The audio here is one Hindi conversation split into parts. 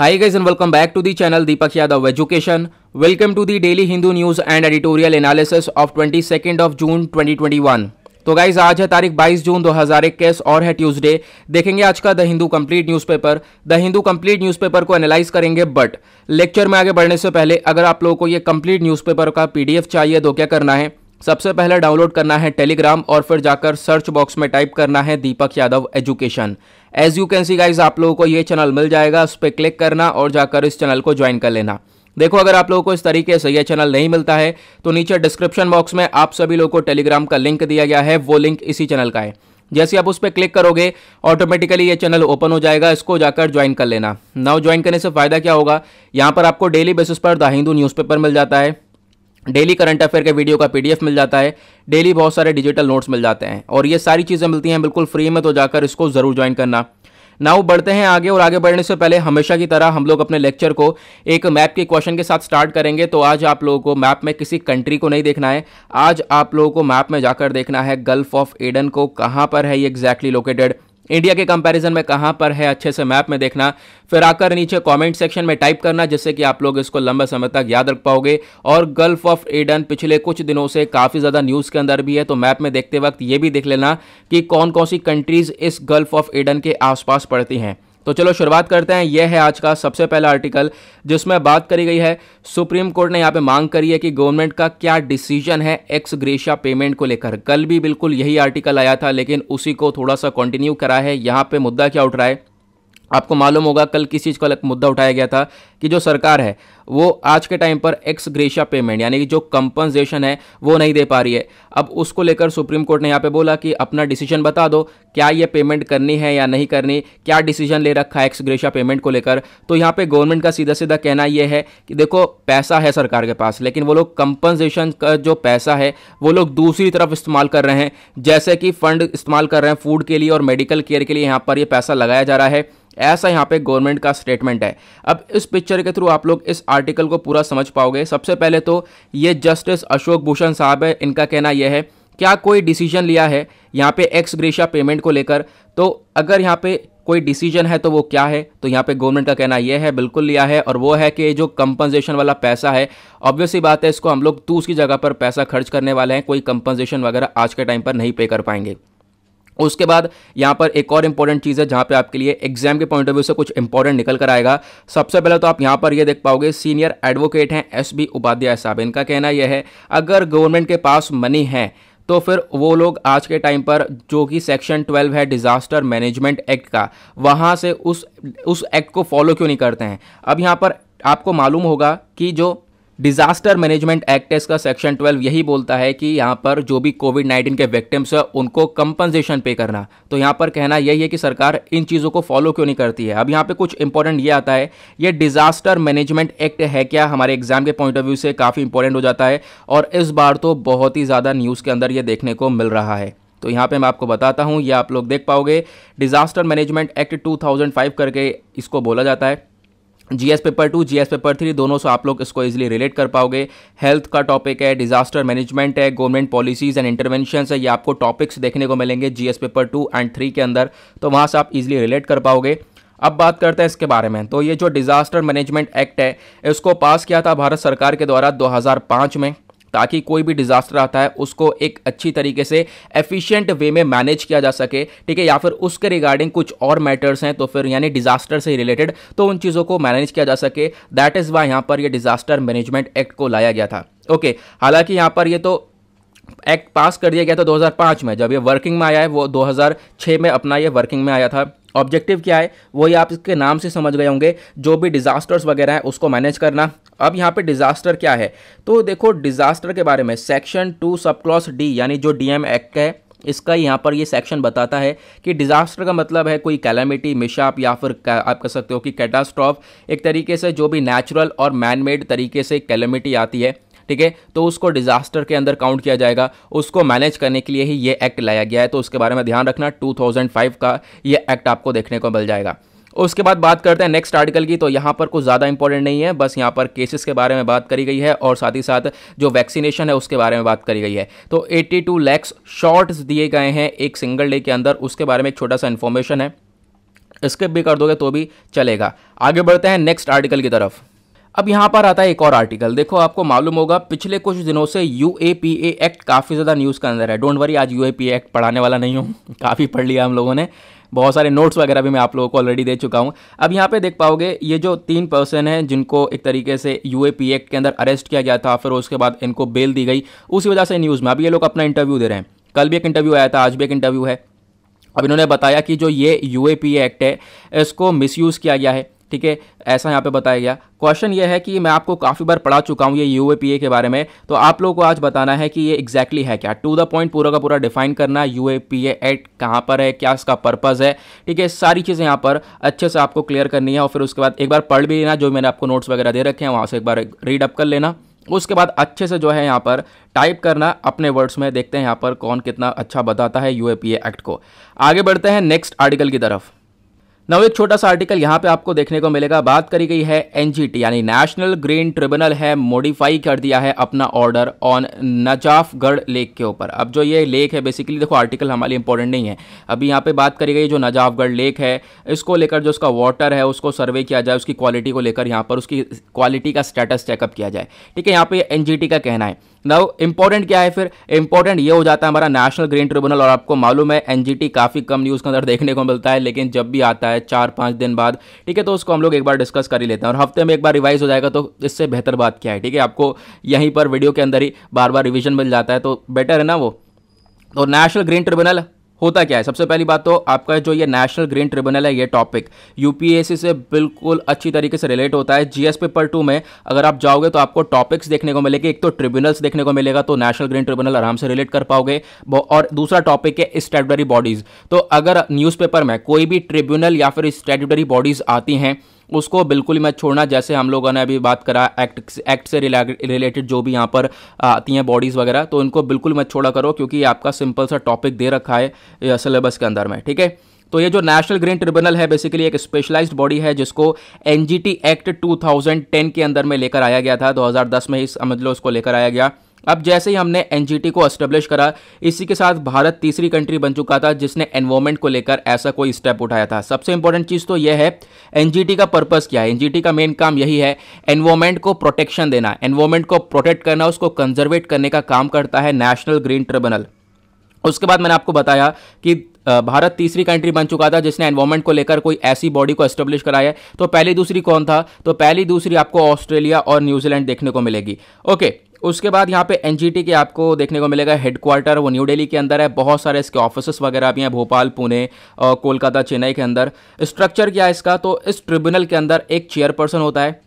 Hi guys and welcome back to the channel Deepak Yadav Education. Welcome to the daily Hindu news and editorial analysis of 22nd of June 2021. तो गाइज आज है तारीख 22 जून 2021 और है ट्यूसडे देखेंगे आज का the Hindu complete newspaper the Hindu complete newspaper को एनालाइज करेंगे बट लेक्चर में आगे बढ़ने से पहले अगर आप लोगों को ये कंप्लीट न्यूज़पेपर का पीडीएफ चाहिए तो क्या करना है सबसे पहले डाउनलोड करना है टेलीग्राम और फिर जाकर सर्च बॉक्स में टाइप करना है Deepak Yadav education as you can see guys आप लोगों को ये चैनल मिल जाएगा उस पर क्लिक करना और जाकर इस चैनल को ज्वाइन कर लेना देखो अगर आप लोगों को इस तरीके से यह चैनल नहीं मिलता है तो नीचे डिस्क्रिप्शन बॉक्स में आप सभी लोगों को टेलीग्राम का लिंक दिया गया है वो लिंक इसी चैनल का है जैसे आप उस पर क्लिक करोगे ऑटोमेटिकली ये चैनल ओपन हो जाएगा इसको जाकर ज्वाइन कर लेना नाउ ज्वाइन करने से फायदा क्या होगा यहाँ पर आपको डेली बेसिस पर द हिंदू न्यूज़पेपर मिल जाता है डेली करंट अफेयर के वीडियो का पीडीएफ मिल जाता है डेली बहुत सारे डिजिटल नोट्स मिल जाते हैं और ये सारी चीज़ें मिलती हैं बिल्कुल फ्री में तो जाकर इसको ज़रूर ज्वाइन करना नाउ बढ़ते हैं आगे और आगे बढ़ने से पहले हमेशा की तरह हम लोग अपने लेक्चर को एक मैप के क्वेश्चन के साथ स्टार्ट करेंगे तो आज आप लोगों को मैप में किसी कंट्री को नहीं देखना है आज आप लोगों को मैप में जाकर देखना है गल्फ ऑफ एडन को कहाँ पर है ये एग्जैक्टली लोकेटेड इंडिया के कंपैरिजन में कहां पर है अच्छे से मैप में देखना फिर आकर नीचे कमेंट सेक्शन में टाइप करना जिससे कि आप लोग इसको लंबे समय तक याद रख पाओगे और गल्फ ऑफ एडन पिछले कुछ दिनों से काफ़ी ज़्यादा न्यूज़ के अंदर भी है तो मैप में देखते वक्त ये भी देख लेना कि कौन कौन सी कंट्रीज़ इस गल्फ ऑफ एडन के आसपास पड़ती हैं तो चलो शुरुआत करते हैं यह है आज का सबसे पहला आर्टिकल जिसमें बात करी गई है सुप्रीम कोर्ट ने यहाँ पे मांग करी है कि गवर्नमेंट का क्या डिसीजन है एक्स ग्रेशिया पेमेंट को लेकर कल भी बिल्कुल यही आर्टिकल आया था लेकिन उसी को थोड़ा सा कंटिन्यू करा है यहाँ पे मुद्दा क्या उठ रहा है आपको मालूम होगा कल किस चीज़ का अलग मुद्दा उठाया गया था कि जो सरकार है वो आज के टाइम पर एक्स ग्रेशिया पेमेंट यानी कि जो कंपनसेशन है वो नहीं दे पा रही है अब उसको लेकर सुप्रीम कोर्ट ने यहाँ पे बोला कि अपना डिसीजन बता दो क्या ये पेमेंट करनी है या नहीं करनी क्या डिसीजन ले रखा है एक्स ग्रेशिया पेमेंट को लेकर तो यहाँ पे गवर्नमेंट का सीधा सीधा कहना यह है कि देखो पैसा है सरकार के पास लेकिन वो लोग कंपनसेशन का जो पैसा है वो लोग दूसरी तरफ इस्तेमाल कर रहे हैं जैसे कि फंड इस्तेमाल कर रहे हैं फूड के लिए और मेडिकल केयर के लिए यहाँ पर ये पैसा लगाया जा रहा है ऐसा यहाँ पे गवर्नमेंट का स्टेटमेंट है अब इस पिक्चर के थ्रू आप लोग इस आर्टिकल को पूरा समझ पाओगे सबसे पहले तो ये जस्टिस अशोक भूषण साहब है इनका कहना यह है क्या कोई डिसीजन लिया है यहाँ पे एक्स ग्रेशा पेमेंट को लेकर तो अगर यहाँ पे कोई डिसीजन है तो वो क्या है तो यहाँ पे गवर्नमेंट का कहना यह है बिल्कुल लिया है और वो है कि जो कंपनसेशन वाला पैसा है ऑब्वियसली बात है इसको हम लोग दूसरी जगह पर पैसा खर्च करने वाले हैं कोई कंपनसेशन वगैरह आज के टाइम पर नहीं पे कर पाएंगे उसके बाद यहाँ पर एक और इंपॉर्टेंट चीज़ है जहाँ पे आपके लिए एग्जाम के पॉइंट ऑफ व्यू से कुछ इंपॉर्टेंट निकल कर आएगा सबसे पहले तो आप यहाँ पर ये देख पाओगे सीनियर एडवोकेट हैं एस बी उपाध्याय साहब इनका कहना यह है अगर गवर्नमेंट के पास मनी है तो फिर वो लोग आज के टाइम पर जो कि सेक्शन 12 है डिज़ास्टर मैनेजमेंट एक्ट का वहाँ से उस उस एक्ट को फॉलो क्यों नहीं करते हैं अब यहाँ पर आपको मालूम होगा कि जो डिजास्टर मैनेजमेंट एक्ट इसका सेक्शन 12 यही बोलता है कि यहाँ पर जो भी कोविड 19 के विक्टिम्स है उनको कंपनसेशन पे करना तो यहाँ पर कहना यही है कि सरकार इन चीज़ों को फॉलो क्यों नहीं करती है अब यहाँ पे कुछ इंपॉर्टेंट ये आता है ये डिजास्टर मैनेजमेंट एक्ट है क्या हमारे एग्जाम के पॉइंट ऑफ व्यू से काफ़ी इंपॉर्टेंट हो जाता है और इस बार तो बहुत ही ज़्यादा न्यूज़ के अंदर ये देखने को मिल रहा है तो यहाँ पे मैं आपको बताता हूँ ये आप लोग देख पाओगे डिजास्टर मैनेजमेंट एक्ट 2005 करके इसको बोला जाता है GS paper two GS paper three दोनों से आप लोग इसको इजीली रिलेट कर पाओगे हेल्थ का टॉपिक है डिजास्टर मैनेजमेंट है गवर्नमेंट पॉलिसीज एंड इंटरवेंशन है ये आपको टॉपिक्स देखने को मिलेंगे GS paper two and three के अंदर तो वहाँ से आप इजीली रिलेट कर पाओगे अब बात करते हैं इसके बारे में तो ये जो डिजास्टर मैनेजमेंट एक्ट है इसको पास किया था भारत सरकार के द्वारा 2005 में ताकि कोई भी डिजास्टर आता है उसको एक अच्छी तरीके से एफिशिएंट वे में मैनेज किया जा सके ठीक है या फिर उसके रिगार्डिंग कुछ और मैटर्स हैं तो फिर यानी डिजास्टर से रिलेटेड तो उन चीज़ों को मैनेज किया जा सके दैट इज़ वाई यहाँ पर यह डिजास्टर मैनेजमेंट एक्ट को लाया गया था ओके हालांकि यहाँ पर ये तो एक्ट पास कर दिया गया था 2005 में जब ये वर्किंग में आया है वो 2006 में अपना ये वर्किंग में आया था ऑब्जेक्टिव क्या है वही आप इसके नाम से समझ गए होंगे जो भी डिजास्टर्स वगैरह हैं उसको मैनेज करना अब यहाँ पे डिजास्टर क्या है तो देखो डिजास्टर के बारे में section two sub clause D यानी जो डीएम एक्ट है इसका यहाँ पर ये सेक्शन बताता है कि डिजास्टर का मतलब है कोई कैलामिटी मिशाप या फिर आप कह सकते हो कि कैटास्ट्रॉफ एक तरीके से जो भी नेचुरल और मैन मेड तरीके से कैलामिटी आती है ठीक है तो उसको डिजास्टर के अंदर काउंट किया जाएगा उसको मैनेज करने के लिए ही ये एक्ट लाया गया है तो उसके बारे में ध्यान रखना 2005 का ये एक्ट आपको देखने को मिल जाएगा उसके बाद बात करते हैं नेक्स्ट आर्टिकल की तो यहाँ पर कुछ ज़्यादा इंपॉर्टेंट नहीं है बस यहाँ पर केसेस के बारे में बात करी गई है और साथ ही साथ जो वैक्सीनेशन है उसके बारे में बात करी गई है तो 82 टू लैक्स शॉर्ट्स दिए गए हैं एक सिंगल डे के अंदर उसके बारे में एक छोटा सा इन्फॉर्मेशन है स्किप भी कर दोगे तो भी चलेगा आगे बढ़ते हैं नेक्स्ट आर्टिकल की तरफ अब यहाँ पर आता है एक और आर्टिकल देखो आपको मालूम होगा पिछले कुछ दिनों से U A P A act काफ़ी ज़्यादा न्यूज़ के अंदर है डोंट वरी आज यू ए पी एक्ट पढ़ाने वाला नहीं हूँ काफ़ी पढ़ लिया हम लोगों ने बहुत सारे नोट्स वगैरह भी मैं आप लोगों को ऑलरेडी दे चुका हूँ अब यहाँ पे देख पाओगे ये जो तीन पर्सन हैं जिनको एक तरीके से यू एक्ट के अंदर अरेस्ट किया गया था फिर उसके बाद इनको बेल दी गई उसी वजह से न्यूज़ में अब ये लोग अपना इंटरव्यू दे रहे हैं कल भी एक इंटरव्यू आया था आज भी एक इंटरव्यू है अब इन्होंने बताया कि जो ये यू एक्ट है इसको मिस किया गया है ठीक है ऐसा यहाँ पे बताया गया क्वेश्चन ये है कि मैं आपको काफ़ी बार पढ़ा चुका हूँ ये यू के बारे में तो आप लोगों को आज बताना है कि ये एग्जैक्टली exactly है क्या टू द पॉइंट पूरा का पूरा डिफाइन करना यू ए पी एक्ट कहाँ पर है क्या इसका पर्पज़ है ठीक है सारी चीज़ें यहाँ पर अच्छे से आपको क्लियर करनी है और फिर उसके बाद एक बार पढ़ भी लेना जो मैंने आपको नोट्स वगैरह दे रखे हैं वहाँ से एक बार रीड अप कर लेना उसके बाद अच्छे से जो है यहाँ पर टाइप करना अपने वर्ड्स में देखते हैं यहाँ पर कौन कितना अच्छा बताता है यू एक्ट को आगे बढ़ते हैं नेक्स्ट आर्टिकल की तरफ नव एक छोटा सा आर्टिकल यहाँ पे आपको देखने को मिलेगा बात करी गई है एनजीटी यानी नेशनल ग्रीन ट्रिब्यूनल है मॉडिफाई कर दिया है अपना ऑर्डर ऑन नजाफगढ़ लेक के ऊपर अब जो ये लेक है बेसिकली देखो आर्टिकल हमारे लिए इंपॉर्टेंट नहीं है अभी यहाँ पे बात करी गई जो नजाफगढ़ लेक है इसको लेकर जो उसका वाटर है उसको सर्वे किया जाए उसकी क्वालिटी को लेकर यहाँ पर उसकी क्वालिटी का स्टेटस चेकअप किया जाए ठीक है यहाँ पर एनजीटी का कहना है नाउ इंपॉर्टेंट क्या है फिर इंपॉर्टेंट ये हो जाता है हमारा नेशनल ग्रीन ट्रिब्यूनल और आपको मालूम है एनजीटी काफ़ी कम न्यूज़ के अंदर देखने को मिलता है लेकिन जब भी आता है चार पाँच दिन बाद ठीक है तो उसको हम लोग एक बार डिस्कस कर ही लेते हैं और हफ्ते में एक बार रिवाइज हो जाएगा तो इससे बेहतर बात क्या है ठीक है आपको यहीं पर वीडियो के अंदर ही बार बार रिविजन मिल जाता है तो बेटर है ना वो तो नेशनल ग्रीन ट्रिब्यूनल होता क्या है सबसे पहली बात तो आपका जो ये नेशनल ग्रीन ट्रिब्यूनल है ये टॉपिक यूपीएससी से बिल्कुल अच्छी तरीके से रिलेट होता है जीएस पेपर टू में अगर आप जाओगे तो आपको टॉपिक्स देखने को मिलेंगे एक तो ट्रिब्यूनल्स देखने को मिलेगा तो नेशनल ग्रीन ट्रिब्यूनल आराम से रिलेट कर पाओगे और दूसरा टॉपिक है स्टेटरी बॉडीज तो अगर न्यूज़पेपर में कोई भी ट्रिब्यूनल या फिर स्टेटरी बॉडीज आती हैं उसको बिल्कुल ही छोड़ना जैसे हम लोगों ने अभी बात करा एक्ट एक्ट से रिलेटेड जो भी यहाँ पर आती हैं बॉडीज़ वगैरह तो इनको बिल्कुल मत छोड़ा करो क्योंकि आपका सिंपल सा टॉपिक दे रखा है सिलेबस के अंदर में ठीक है तो ये जो नेशनल ग्रीन ट्रिब्यूनल है बेसिकली एक स्पेशलाइज्ड बॉडी है जिसको एनजीटी एक्ट 2010 के अंदर में लेकर आया गया था 2010 में ही समझ लो उसको लेकर आया गया अब जैसे ही हमने एन को एस्टेब्लिश करा इसी के साथ भारत तीसरी कंट्री बन चुका था जिसने एनवायरमेंट को लेकर ऐसा कोई स्टेप उठाया था सबसे इंपॉर्टेंट चीज़ तो यह है एन का पर्पज़ क्या है एन का मेन काम यही है एनवायरमेंट को प्रोटेक्शन देना एनवायरमेंट को प्रोटेक्ट करना उसको कंजर्वेट करने का काम करता है नेशनल ग्रीन ट्रिब्यूनल उसके बाद मैंने आपको बताया कि भारत तीसरी कंट्री बन चुका था जिसने एनवायरमेंट को लेकर कोई ऐसी बॉडी को एस्टेब्लिश कराया तो पहली दूसरी कौन था तो पहली दूसरी आपको ऑस्ट्रेलिया और न्यूजीलैंड देखने को मिलेगी ओके उसके बाद यहाँ पे एन के आपको देखने को मिलेगा हेडक्वार्टर वो न्यू डेली के अंदर है बहुत सारे इसके ऑफिस वगैरह भी हैं भोपाल पुणे कोलकाता चेन्नई के अंदर स्ट्रक्चर क्या है इसका तो इस ट्रिब्यूनल के अंदर एक चेयरपर्सन होता है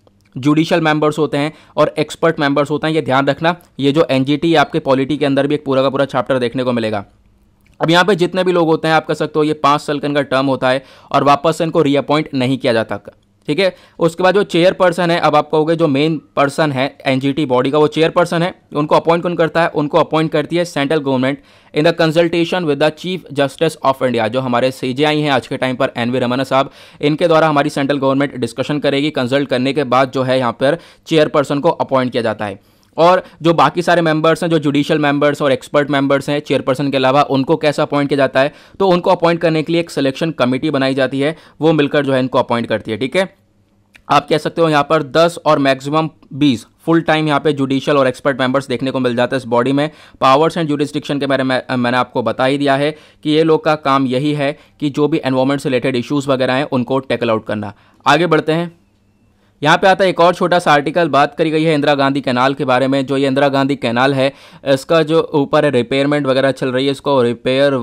जुडिशियल मेंबर्स होते हैं और एक्सपर्ट मेंबर्स होते हैं ये ध्यान रखना ये जो एन आपके पॉलिटी के अंदर भी एक पूरा का पूरा चैप्टर देखने को मिलेगा अब यहाँ पे जितने भी लोग होते हैं आप कह सकते हो ये पाँच साल का इनका टर्म होता है और वापस से इनको रीअपॉइंट नहीं किया जाता ठीक है उसके बाद जो चेयर पर्सन है अब आप कहोगे जो मेन पर्सन है एनजीटी बॉडी का वो चेयर पर्सन है उनको अपॉइंट कौन करता है उनको अपॉइंट करती है central government in the consultation with the chief justice of India जो हमारे सी हैं आज के टाइम पर एन वी रमना साहब इनके द्वारा हमारी सेंट्रल गवर्नमेंट डिस्कशन करेगी कंसल्ट करने के बाद जो है यहाँ पर चेयरपर्सन को अपॉइंट किया जाता है और जो बाकी सारे मेंबर्स हैं जो जुडिशियल मेंबर्स और एक्सपर्ट मेंबर्स हैं चेयरपर्सन के अलावा उनको कैसे अपॉइंट किया जाता है तो उनको अपॉइंट करने के लिए एक सिलेक्शन कमेटी बनाई जाती है वो मिलकर जो है इनको अपॉइंट करती है ठीक है आप कह सकते हो यहाँ पर 10 और मैक्सिमम 20 फुल टाइम यहाँ पे जुडिशियल और एक्सपर्ट मेंबर्स देखने को मिल जाता है इस बॉडी में पावर्स एंड जुडिस्टिक्शन के बारे में मैंने आपको बता ही दिया है कि ये लोग का काम यही है कि जो भी एनवायरमेंट से रिलेटेड इश्यूज़ वगैरह हैं उनको टैकल आउट करना आगे बढ़ते हैं यहाँ पे आता है एक और छोटा सा आर्टिकल बात करी गई है इंदिरा गांधी कैनाल के बारे में जो ये इंदिरा गांधी कैनाल है इसका जो ऊपर है रिपेयरमेंट वगैरह चल रही है इसको रिपेयर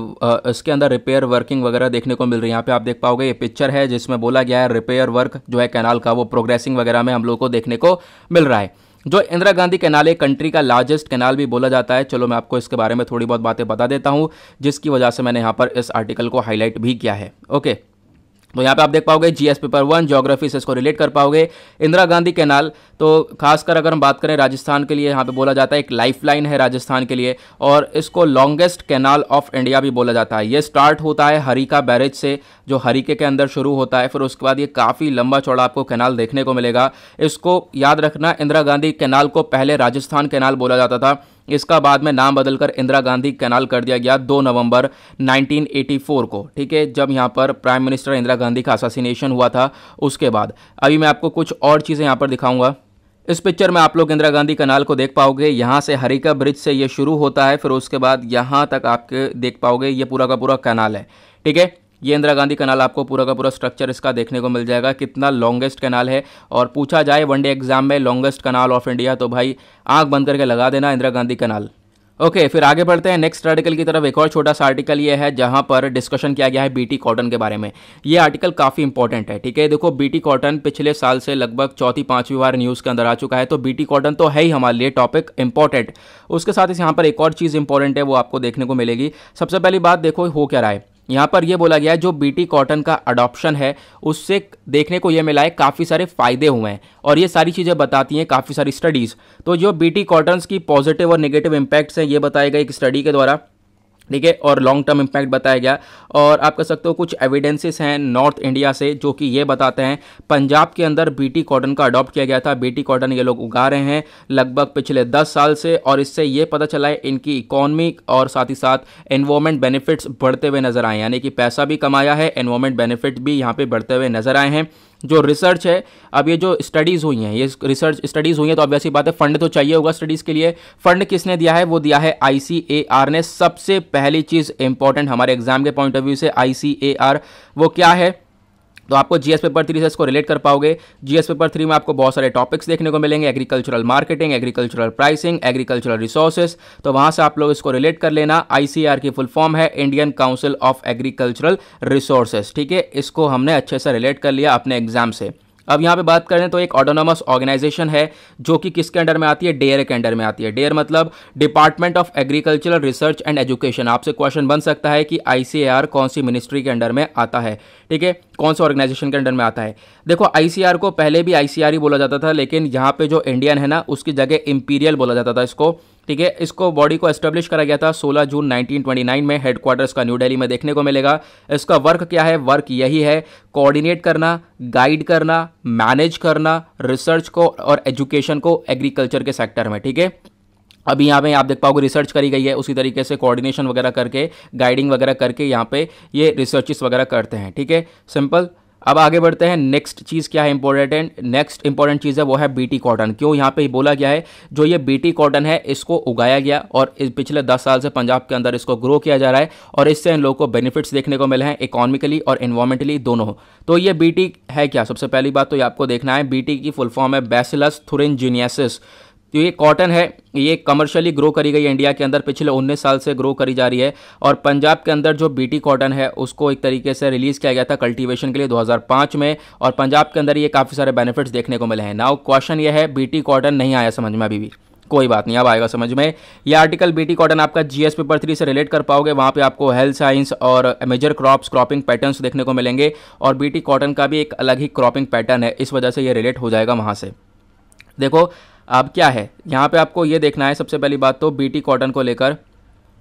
इसके अंदर रिपेयर वर्किंग वगैरह देखने को मिल रही है यहाँ पे आप देख पाओगे ये पिक्चर है जिसमें बोला गया है रिपेयर वर्क जो है कैनाल का वो प्रोग्रेसिंग वगैरह में हम लोग को देखने को मिल रहा है जो इंदिरा गांधी कैनाल है कंट्री का लार्जेस्ट कैनाल भी बोला जाता है चलो मैं आपको इसके बारे में थोड़ी बहुत बातें बता देता हूँ जिसकी वजह से मैंने यहाँ पर इस आर्टिकल को हाईलाइट भी किया है ओके तो यहाँ पे आप देख पाओगे जीएस पेपर वन जोग्राफी से इसको रिलेट कर पाओगे इंदिरा गांधी कैनाल तो खासकर अगर हम बात करें राजस्थान के लिए यहाँ पे बोला जाता है एक लाइफलाइन है राजस्थान के लिए और इसको लॉन्गेस्ट कैनाल ऑफ इंडिया भी बोला जाता है ये स्टार्ट होता है हरिका बैरेज से जो हरिके के अंदर शुरू होता है फिर उसके बाद ये काफ़ी लंबा चौड़ा आपको कैनाल देखने को मिलेगा इसको याद रखना इंदिरा गांधी कैनाल को पहले राजस्थान कैनाल बोला जाता था इसका बाद में नाम बदलकर इंदिरा गांधी कैनाल कर दिया गया 2 नवंबर 1984 को ठीक है जब यहाँ पर प्राइम मिनिस्टर इंदिरा गांधी का असासीनेशन हुआ था उसके बाद अभी मैं आपको कुछ और चीज़ें यहाँ पर दिखाऊंगा इस पिक्चर में आप लोग इंदिरा गांधी कनाल को देख पाओगे यहाँ से हरिका ब्रिज से ये शुरू होता है फिर उसके बाद यहाँ तक आपके देख पाओगे ये पूरा का पूरा कनाल है ठीक है ये इंदिरा गांधी कनाल आपको पूरा का पूरा स्ट्रक्चर इसका देखने को मिल जाएगा कितना लॉन्गेस्ट कनाल है और पूछा जाए वनडे एग्जाम में लॉन्गेस्ट कनाल ऑफ इंडिया तो भाई आंख बंद करके लगा देना Indira Gandhi canal okay okay, फिर आगे बढ़ते हैं नेक्स्ट आर्टिकल की तरफ एक और छोटा सा आर्टिकल ये है जहां पर डिस्कशन किया गया है बीटी कॉटन के बारे में ये आर्टिकल काफ़ी इंपॉर्टेंट है ठीक है देखो बीटी कॉटन पिछले साल से लगभग चौथी पांचवी बार न्यूज़ के अंदर आ चुका है तो बीटी कॉटन तो है ही हमारे लिए टॉपिक इंपॉर्टेंट उसके साथ इस यहाँ पर एक और चीज़ इंपॉर्टेंट है वो आपको देखने को मिलेगी सबसे पहली बात देखो हो क्या रहा है यहाँ पर यह बोला गया है जो बीटी कॉटन का अडॉप्शन है उससे देखने को यह मिला है काफ़ी सारे फायदे हुए हैं और ये सारी चीज़ें बताती हैं काफ़ी सारी स्टडीज़ तो जो बीटी कॉटन्स की पॉजिटिव और नेगेटिव इम्पैक्ट्स हैं ये बताए गए एक स्टडी के द्वारा ठीक है और लॉन्ग टर्म इम्पैक्ट बताया गया और आप कह सकते हो कुछ एविडेंसेस हैं नॉर्थ इंडिया से जो कि ये बताते हैं पंजाब के अंदर बीटी कॉटन का अडॉप्ट किया गया था बीटी कॉटन ये लोग उगा रहे हैं लगभग पिछले दस साल से और इससे ये पता चला है इनकी इकोनॉमिक और साथ ही साथ एनवायरमेंट बेनिफिट्स बढ़ते हुए नजर आए यानी कि पैसा भी कमाया है एनवायरमेंट बेनिफिट भी यहाँ पे बढ़ते हुए नजर आए हैं जो रिसर्च है अब ये जो स्टडीज़ हुई हैं ये रिसर्च स्टडीज़ हुई हैं तो अब ऐसी बात है फंड तो चाहिए होगा स्टडीज़ के लिए फंड किसने दिया है वो दिया है आई ने सबसे पहली चीज़ इंपॉर्टेंट हमारे एग्जाम के पॉइंट ऑफ व्यू से आई वो क्या है तो आपको जीएस पेपर थ्री से इसको रिलेट कर पाओगे जीएस पेपर थ्री में आपको बहुत सारे टॉपिक्स देखने को मिलेंगे agricultural marketing agricultural pricing agricultural resources तो वहां से आप लोग इसको रिलेट कर लेना आईसीआर की फुल फॉर्म है Indian council of agricultural resources ठीक है इसको हमने अच्छे से रिलेट कर लिया अपने एग्जाम से अब यहाँ पे बात करें तो एक ऑटोनोमस ऑर्गेनाइजेशन है जो कि किसके अंडर में आती है डेयर के अंडर में आती है डेयर मतलब department of agricultural research and education आपसे क्वेश्चन बन सकता है कि आई कौन सी मिनिस्ट्री के अंडर में आता है ठीक है कौन से ऑर्गेनाइजेशन के अंडर में आता है देखो आई को पहले भी आई ही बोला जाता था लेकिन यहाँ पे जो इंडियन है ना उसकी जगह इंपीरियल बोला जाता था इसको ठीक है इसको बॉडी को एस्टेब्लिश करा गया था 16 जून 1929 में हेडक्वार्टर्स का न्यू दिल्ली में देखने को मिलेगा इसका वर्क क्या है वर्क यही है कोऑर्डिनेट करना गाइड करना मैनेज करना रिसर्च को और एजुकेशन को एग्रीकल्चर के सेक्टर में ठीक है अभी यहाँ पे आप देख पाओगे रिसर्च करी गई है उसी तरीके से कोऑर्डिनेशन वगैरह करके गाइडिंग वगैरह करके यहाँ पे ये रिसर्चिस वगैरह करते हैं ठीक है सिंपल अब आगे बढ़ते हैं नेक्स्ट चीज़ क्या है इंपॉर्टेंट नेक्स्ट इंपॉर्टेंट चीज़ है वो है बीटी कॉटन क्यों यहाँ पे बोला गया है जो ये बीटी कॉटन है इसको उगाया गया और इस पिछले दस साल से पंजाब के अंदर इसको ग्रो किया जा रहा है और इससे इन लोगों को बेनिफिट्स देखने को मिले हैं इकोनॉमिकली और इन्वायरमेंटली दोनों तो ये बीटी है क्या सबसे पहली बात तो ये आपको देखना है बीटी की फुल फॉर्म है बेसिलस थुरिनजीनियसिस तो ये कॉटन है ये कमर्शियली ग्रो करी गई इंडिया के अंदर पिछले उन्नीस साल से ग्रो करी जा रही है और पंजाब के अंदर जो बीटी कॉटन है उसको एक तरीके से रिलीज़ किया गया था कल्टीवेशन के लिए 2005 में और पंजाब के अंदर ये काफ़ी सारे बेनिफिट्स देखने को मिले हैं नाउ क्वेश्चन ये है बीटी कॉटन नहीं आया समझ में अभी भी कोई बात नहीं अब आएगा समझ में ये आर्टिकल बीटी कॉटन आपका जीएस पेपर थ्री से रिलेट कर पाओगे वहाँ पे आपको हेल्थ साइंस और मेजर क्रॉप्स क्रॉपिंग पैटर्न्स देखने को मिलेंगे और बीटी कॉटन का भी एक अलग ही क्रॉपिंग पैटर्न है इस वजह से ये रिलेट हो जाएगा वहाँ से देखो अब क्या है यहाँ पे आपको ये देखना है सबसे पहली बात तो बीटी कॉटन को लेकर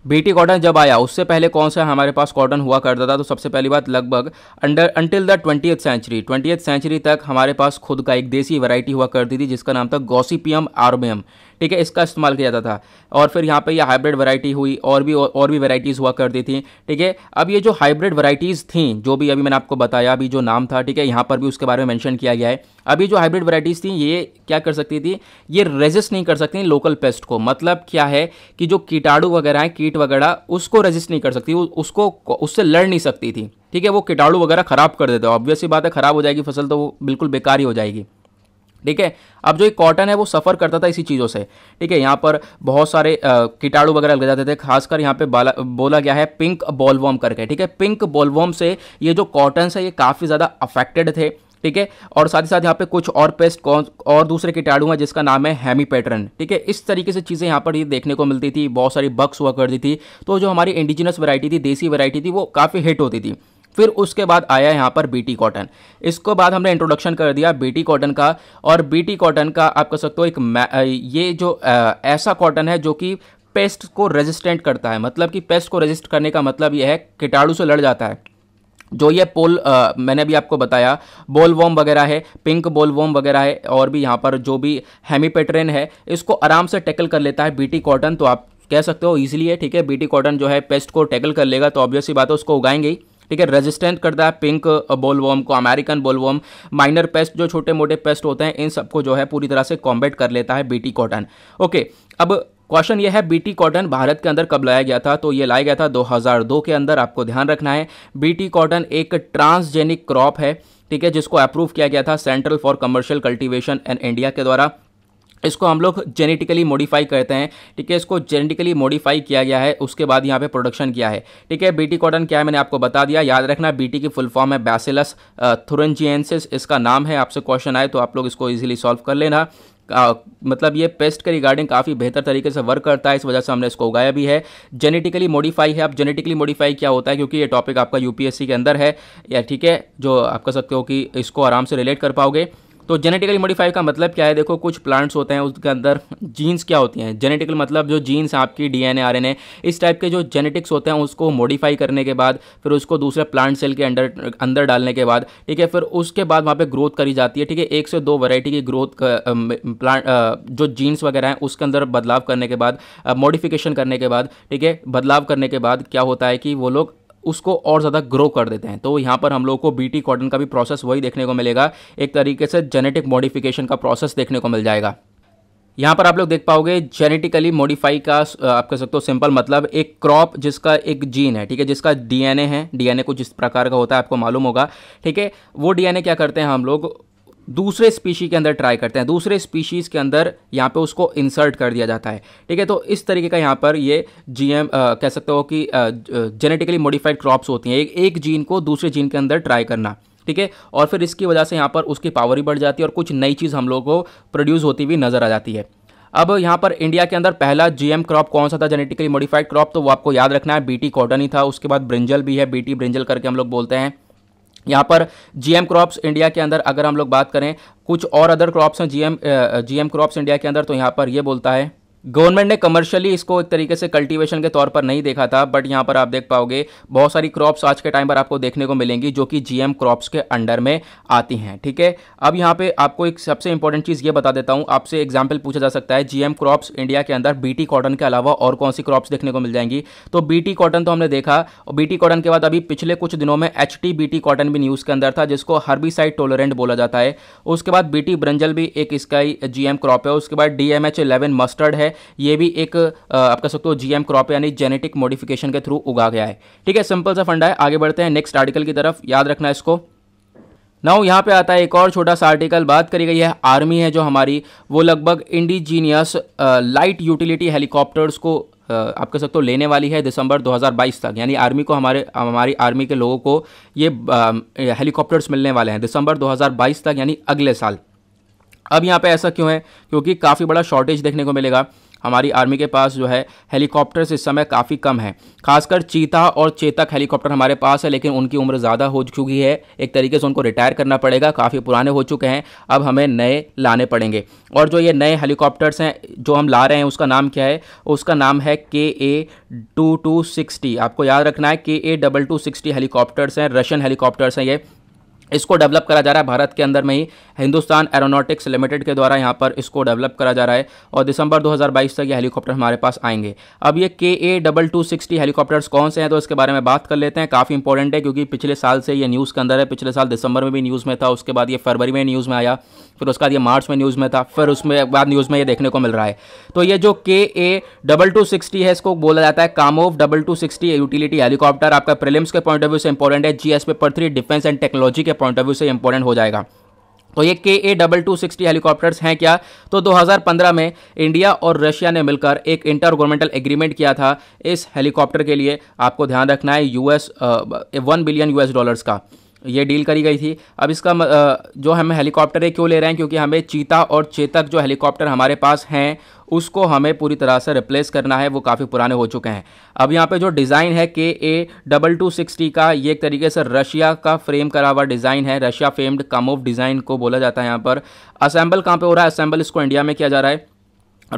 बीटी कॉटन जब आया उससे पहले कौन सा हमारे पास कॉटन हुआ करता था तो सबसे पहली बात लगभग under until the twenty century twenty century तक हमारे पास खुद का एक देसी वैरायटी हुआ करती थी जिसका नाम था गॉसिपियम आर्बियम ठीक है इसका इस्तेमाल किया जाता था और फिर यहाँ पे ये हाइब्रिड वैरायटी हुई और भी और भी वैरायटीज़ हुआ करती थी ठीक है अब ये जो हाइब्रिड वैरायटीज़ थी जो भी अभी मैंने आपको बताया अभी जो नाम था ठीक है यहाँ पर भी उसके बारे में मैंशन किया गया है अभी जो हाइब्रिड वैरायटीज़ थी ये क्या कर सकती थी ये रेजिस्ट नहीं कर सकती लोकल पेस्ट को मतलब क्या है कि जो कीटाणु वगैरह है कीट वगैरह उसको रेजिस्ट नहीं कर सकती उसको उससे लड़ नहीं सकती थी ठीक है वो कीटाणु वगैरह खराब कर देता है ऑब्वियसली बात है खराब हो जाएगी फसल तो वो बिल्कुल बेकार ही हो जाएगी ठीक है अब जो ये कॉटन है वो सफ़र करता था इसी चीज़ों से ठीक है यहाँ पर बहुत सारे कीटाणु वगैरह लग जाते थे खासकर यहाँ पे बाला बोला गया है पिंक बॉलवॉम करके ठीक है पिंक बॉलवॉम से ये जो कॉटन है ये काफ़ी ज़्यादा अफेक्टेड थे ठीक है और साथ ही साथ यहाँ पे कुछ और पेस्ट कौन और दूसरे कीटाणु हैं जिसका नाम है हैमी पैटर्न ठीक है इस तरीके से चीज़ें यहाँ पर ये देखने को मिलती थी बहुत सारी बक्स हुआ करती थी तो जो हमारी इंडिजिनस वैरायटी थी देसी वैरायटी थी वो काफ़ी हिट होती थी फिर उसके बाद आया यहाँ पर बीटी कॉटन इसको बाद हमने इंट्रोडक्शन कर दिया बीटी कॉटन का और बीटी कॉटन का आप कह सकते हो एक ये जो ऐसा कॉटन है जो कि पेस्ट को रेजिस्टेंट करता है मतलब कि पेस्ट को रेजिस्ट करने का मतलब यह है कीटाणु से लड़ जाता है जो ये पोल आ, मैंने भी आपको बताया बोल वॉम वगैरह है पिंक बोल वॉम वगैरह है और भी यहाँ पर जो भी हेमीपेट्रेन है इसको आराम से टैकल कर लेता है बीटी कॉटन तो आप कह सकते हो ईजिली है ठीक है बीटी कॉटन जो है पेस्ट को टैकल कर लेगा तो ऑब्वियसली बात है उसको उगाएंगे ही ठीक है रेजिस्टेंट करता है पिंक बोलवॉम uh, को अमेरिकन बोलवॉम माइनर पेस्ट जो छोटे मोटे पेस्ट होते हैं इन सबको जो है पूरी तरह से कॉम्बेट कर लेता है बीटी कॉटन ओके अब क्वेश्चन ये है बीटी कॉटन भारत के अंदर कब लाया गया था तो ये लाया गया था 2002 के अंदर आपको ध्यान रखना है बीटी कॉटन एक ट्रांसजेनिक क्रॉप है ठीक है जिसको अप्रूव किया गया था central for commercial cultivation and India के द्वारा इसको हम लोग जेनेटिकली मॉडिफाई करते हैं ठीक है इसको जेनेटिकली मॉडिफाई किया गया है उसके बाद यहाँ पे प्रोडक्शन किया है ठीक है बीटी कॉटन क्या है मैंने आपको बता दिया याद रखना बीटी की फुल फॉर्म है बैसिलस थुरनजियंसिस इसका नाम है आपसे क्वेश्चन आए तो आप लोग इसको ईजिली सॉल्व कर लेना आ, मतलब ये पेस्ट के रिगार्डिंग काफ़ी बेहतर तरीके से वर्क करता है इस वजह से हमने इसको उगाया भी है जेनेटिकली मॉडिफाई है अब जेनेटिकली मॉडिफाई क्या होता है क्योंकि ये टॉपिक आपका यूपीएससी के अंदर है या ठीक है जो आप कह सकते हो कि इसको आराम से रिलेट कर पाओगे तो जेनेटिकली मॉडिफाई का मतलब क्या है देखो कुछ प्लांट्स होते हैं उसके अंदर जीन्स क्या होती हैं जेनेटिकल मतलब जो जीन्स आपकी डीएनए आरएनए इस टाइप के जो जेनेटिक्स होते हैं उसको मॉडिफाई करने के बाद फिर उसको दूसरे प्लांट सेल के अंडर अंदर डालने के बाद ठीक है फिर उसके बाद वहाँ पर ग्रोथ करी जाती है ठीक है एक से दो वैरायटी की ग्रोथ प्लांट जो जीन्स वगैरह हैं उसके अंदर बदलाव करने के बाद मॉडिफिकेशन करने के बाद ठीक है बदलाव करने के बाद क्या होता है कि वो लोग उसको और ज़्यादा ग्रो कर देते हैं तो यहाँ पर हम लोग को बी टी कॉटन का भी प्रोसेस वही देखने को मिलेगा एक तरीके से जेनेटिक मॉडिफिकेशन का प्रोसेस देखने को मिल जाएगा यहाँ पर आप लोग देख पाओगे जेनेटिकली मॉडिफाई का आप कह सकते हो सिंपल मतलब एक क्रॉप जिसका एक जीन है ठीक है जिसका डीएनए है डीएनए कुछ जिस प्रकार का होता है आपको मालूम होगा ठीक है वो डीएनए क्या करते हैं हम लोग दूसरे स्पीशी के अंदर ट्राई करते हैं दूसरे स्पीशीज़ के अंदर यहाँ पे उसको इंसर्ट कर दिया जाता है ठीक है तो इस तरीके का यहाँ पर ये जीएम कह सकते हो कि जेनेटिकली मॉडिफाइड क्रॉप्स होती हैं एक एक जीन को दूसरे जीन के अंदर ट्राई करना ठीक है और फिर इसकी वजह से यहाँ पर उसकी पावर ही बढ़ जाती है और कुछ नई चीज़ हम लोग को प्रोड्यूस होती हुई नज़र आ जाती है अब यहाँ पर इंडिया के अंदर पहला जीएम क्रॉप कौन सा था जेनेटिकली मॉडिफाइड क्रॉप तो वो आपको याद रखना है बीटी कॉटन ही था उसके बाद ब्रिंजल भी है बीटी ब्रिंजल करके हम लोग बोलते हैं यहाँ पर जीएम क्रॉप्स इंडिया के अंदर अगर हम लोग बात करें कुछ और अदर क्रॉप्स हैं जीएम जीएम क्रॉप्स इंडिया के अंदर तो यहाँ पर ये बोलता है गवर्नमेंट ने कमर्शियली इसको एक तरीके से कल्टीवेशन के तौर पर नहीं देखा था बट यहाँ पर आप देख पाओगे बहुत सारी क्रॉप्स आज के टाइम पर आपको देखने को मिलेंगी जो कि जीएम क्रॉप्स के अंडर में आती हैं ठीक है अब यहाँ पे आपको एक सबसे इंपॉर्टेंट चीज़ ये बता देता हूँ आपसे एग्जाम्पल पूछा जा सकता है जीएम क्रॉप्स इंडिया के अंदर बी कॉटन के अलावा और कौन सी क्रॉप्स देखने को मिल जाएंगी तो बी कॉटन तो हमने देखा और बी कॉटन के बाद अभी पिछले कुछ दिनों में एच टी कॉटन भी न्यूज़ के अंदर था जिसको साइड टोलरेंट बोला जाता है उसके बाद बी ब्रंजल भी एक इसका ही जीएम क्रॉप है उसके बाद डी एम मस्टर्ड है ये भी एक आप कह सकते हो जीएम क्रॉप यानी जेनेटिक मॉडिफिकेशन के थ्रू उगा गया है ठीक है सिंपल सा फंडा है आगे बढ़ते हैं नेक्स्ट आर्टिकल की तरफ याद रखना इसको नाउ यहाँ पे आता है एक और छोटा सा आर्टिकल बात करी गई है आर्मी है जो हमारी वो लगभग इंडिजीनियस लाइट यूटिलिटी हेलीकॉप्टर्स को आप कह सकते हो लेने वाली है दिसंबर 2022 तक यानी आर्मी को हमारे हमारी आर्मी के लोगों को ये हेलीकॉप्टर्स मिलने वाले हैं दिसंबर 2022 तक यानी अगले साल अब यहाँ पे ऐसा क्यों है क्योंकि काफ़ी बड़ा शॉर्टेज देखने को मिलेगा हमारी आर्मी के पास जो है हेलीकॉप्टर्स इस समय काफ़ी कम है खासकर चीता और चेतक हेलीकॉप्टर हमारे पास है लेकिन उनकी उम्र ज़्यादा हो चुकी है एक तरीके से उनको रिटायर करना पड़ेगा काफ़ी पुराने हो चुके हैं अब हमें नए लाने पड़ेंगे और जो ये नए हेलीकॉप्टर्स हैं जो हम ला रहे हैं उसका नाम क्या है उसका नाम है K A to to sixty आपको याद रखना है K A double two sixty helicopters हैं रशियन हेलीकॉप्टर्स हैं ये इसको डेवलप करा जा रहा है भारत के अंदर में ही हिंदुस्तान एरोनॉटिक्स लिमिटेड के द्वारा यहाँ पर इसको डेवलप करा जा रहा है और दिसंबर 2022 तक ये हेलीकॉप्टर हमारे पास आएंगे अब ये K A double two sixty helicopters कौन से हैं तो इसके बारे में बात कर लेते हैं काफ़ी इंपॉर्टेंट है क्योंकि पिछले साल से ये न्यूज़ के अंदर है पिछले साल दिसंबर में भी न्यूज़ में था उसके बाद ये फरवरी में न्यूज़ में आया फिर उसके बाद ये मार्च में न्यूज़ में था फिर उसमें बाद न्यूज़ में ये देखने को मिल रहा है तो ये जो के ए डबल टू सिक्सटी है इसको बोला जाता है Kamov double two sixty utility helicopter आपका प्रिलिम्स के पॉइंट ऑफ व्यू से इंपॉर्टेंट है G S paper three defence and technology के पॉइंट ऑफ व्यू से इंपॉर्टेंट हो जाएगा तो ये K A double two sixty helicopters हैं क्या तो 2015 में इंडिया और रशिया ने मिलकर एक इंटर गवर्नमेंटल एग्रीमेंट किया था इस हेलीकॉप्टर के लिए आपको ध्यान रखना है US one billion US dollars का ये डील करी गई थी अब इसका जो हम हेलीकॉप्टर है क्यों ले रहे हैं क्योंकि हमें चीता और चेतक जो हेलीकॉप्टर हमारे पास हैं उसको हमें पूरी तरह से रिप्लेस करना है वो काफ़ी पुराने हो चुके हैं अब यहाँ पे जो डिज़ाइन है K A double two sixty का ये एक तरीके से रशिया का फ्रेम करा हुआ डिज़ाइन है रशिया फेम्ड कामोव डिज़ाइन को बोला जाता है यहाँ पर असेंबल कहाँ पे हो रहा है असेंबल इसको इंडिया में किया जा रहा है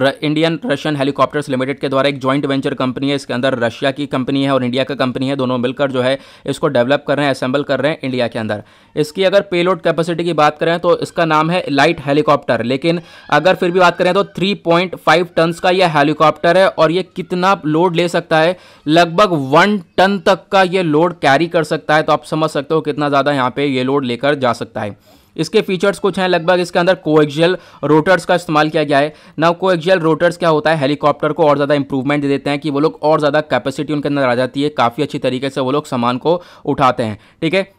इंडियन रशियन हेलीकॉप्टर्स लिमिटेड के द्वारा एक जॉइंट वेंचर कंपनी है इसके अंदर रशिया की कंपनी है और इंडिया का कंपनी है दोनों मिलकर जो है इसको डेवलप कर रहे हैं असेंबल कर रहे हैं इंडिया के अंदर इसकी अगर पेलोड कैपेसिटी की बात करें तो इसका नाम है लाइट हेलीकॉप्टर लेकिन अगर फिर भी बात करें तो थ्री पॉइंट फाइव टनस का यह हेलीकॉप्टर है और ये कितना लोड ले सकता है लगभग वन टन तक का ये लोड कैरी कर सकता है तो आप समझ सकते हो कितना ज़्यादा यहाँ पर ये लोड लेकर जा सकता है इसके फीचर्स कुछ हैं लगभग इसके अंदर कोएक्जियल रोटर्स का इस्तेमाल किया गया है ना कोएक्जियल रोटर्स क्या होता है हेलीकॉप्टर को और ज़्यादा इंप्रूवमेंट दे देते हैं कि वो लोग और ज़्यादा कैपेसिटी उनके अंदर आ जाती है काफ़ी अच्छी तरीके से वो लोग सामान को उठाते हैं ठीक है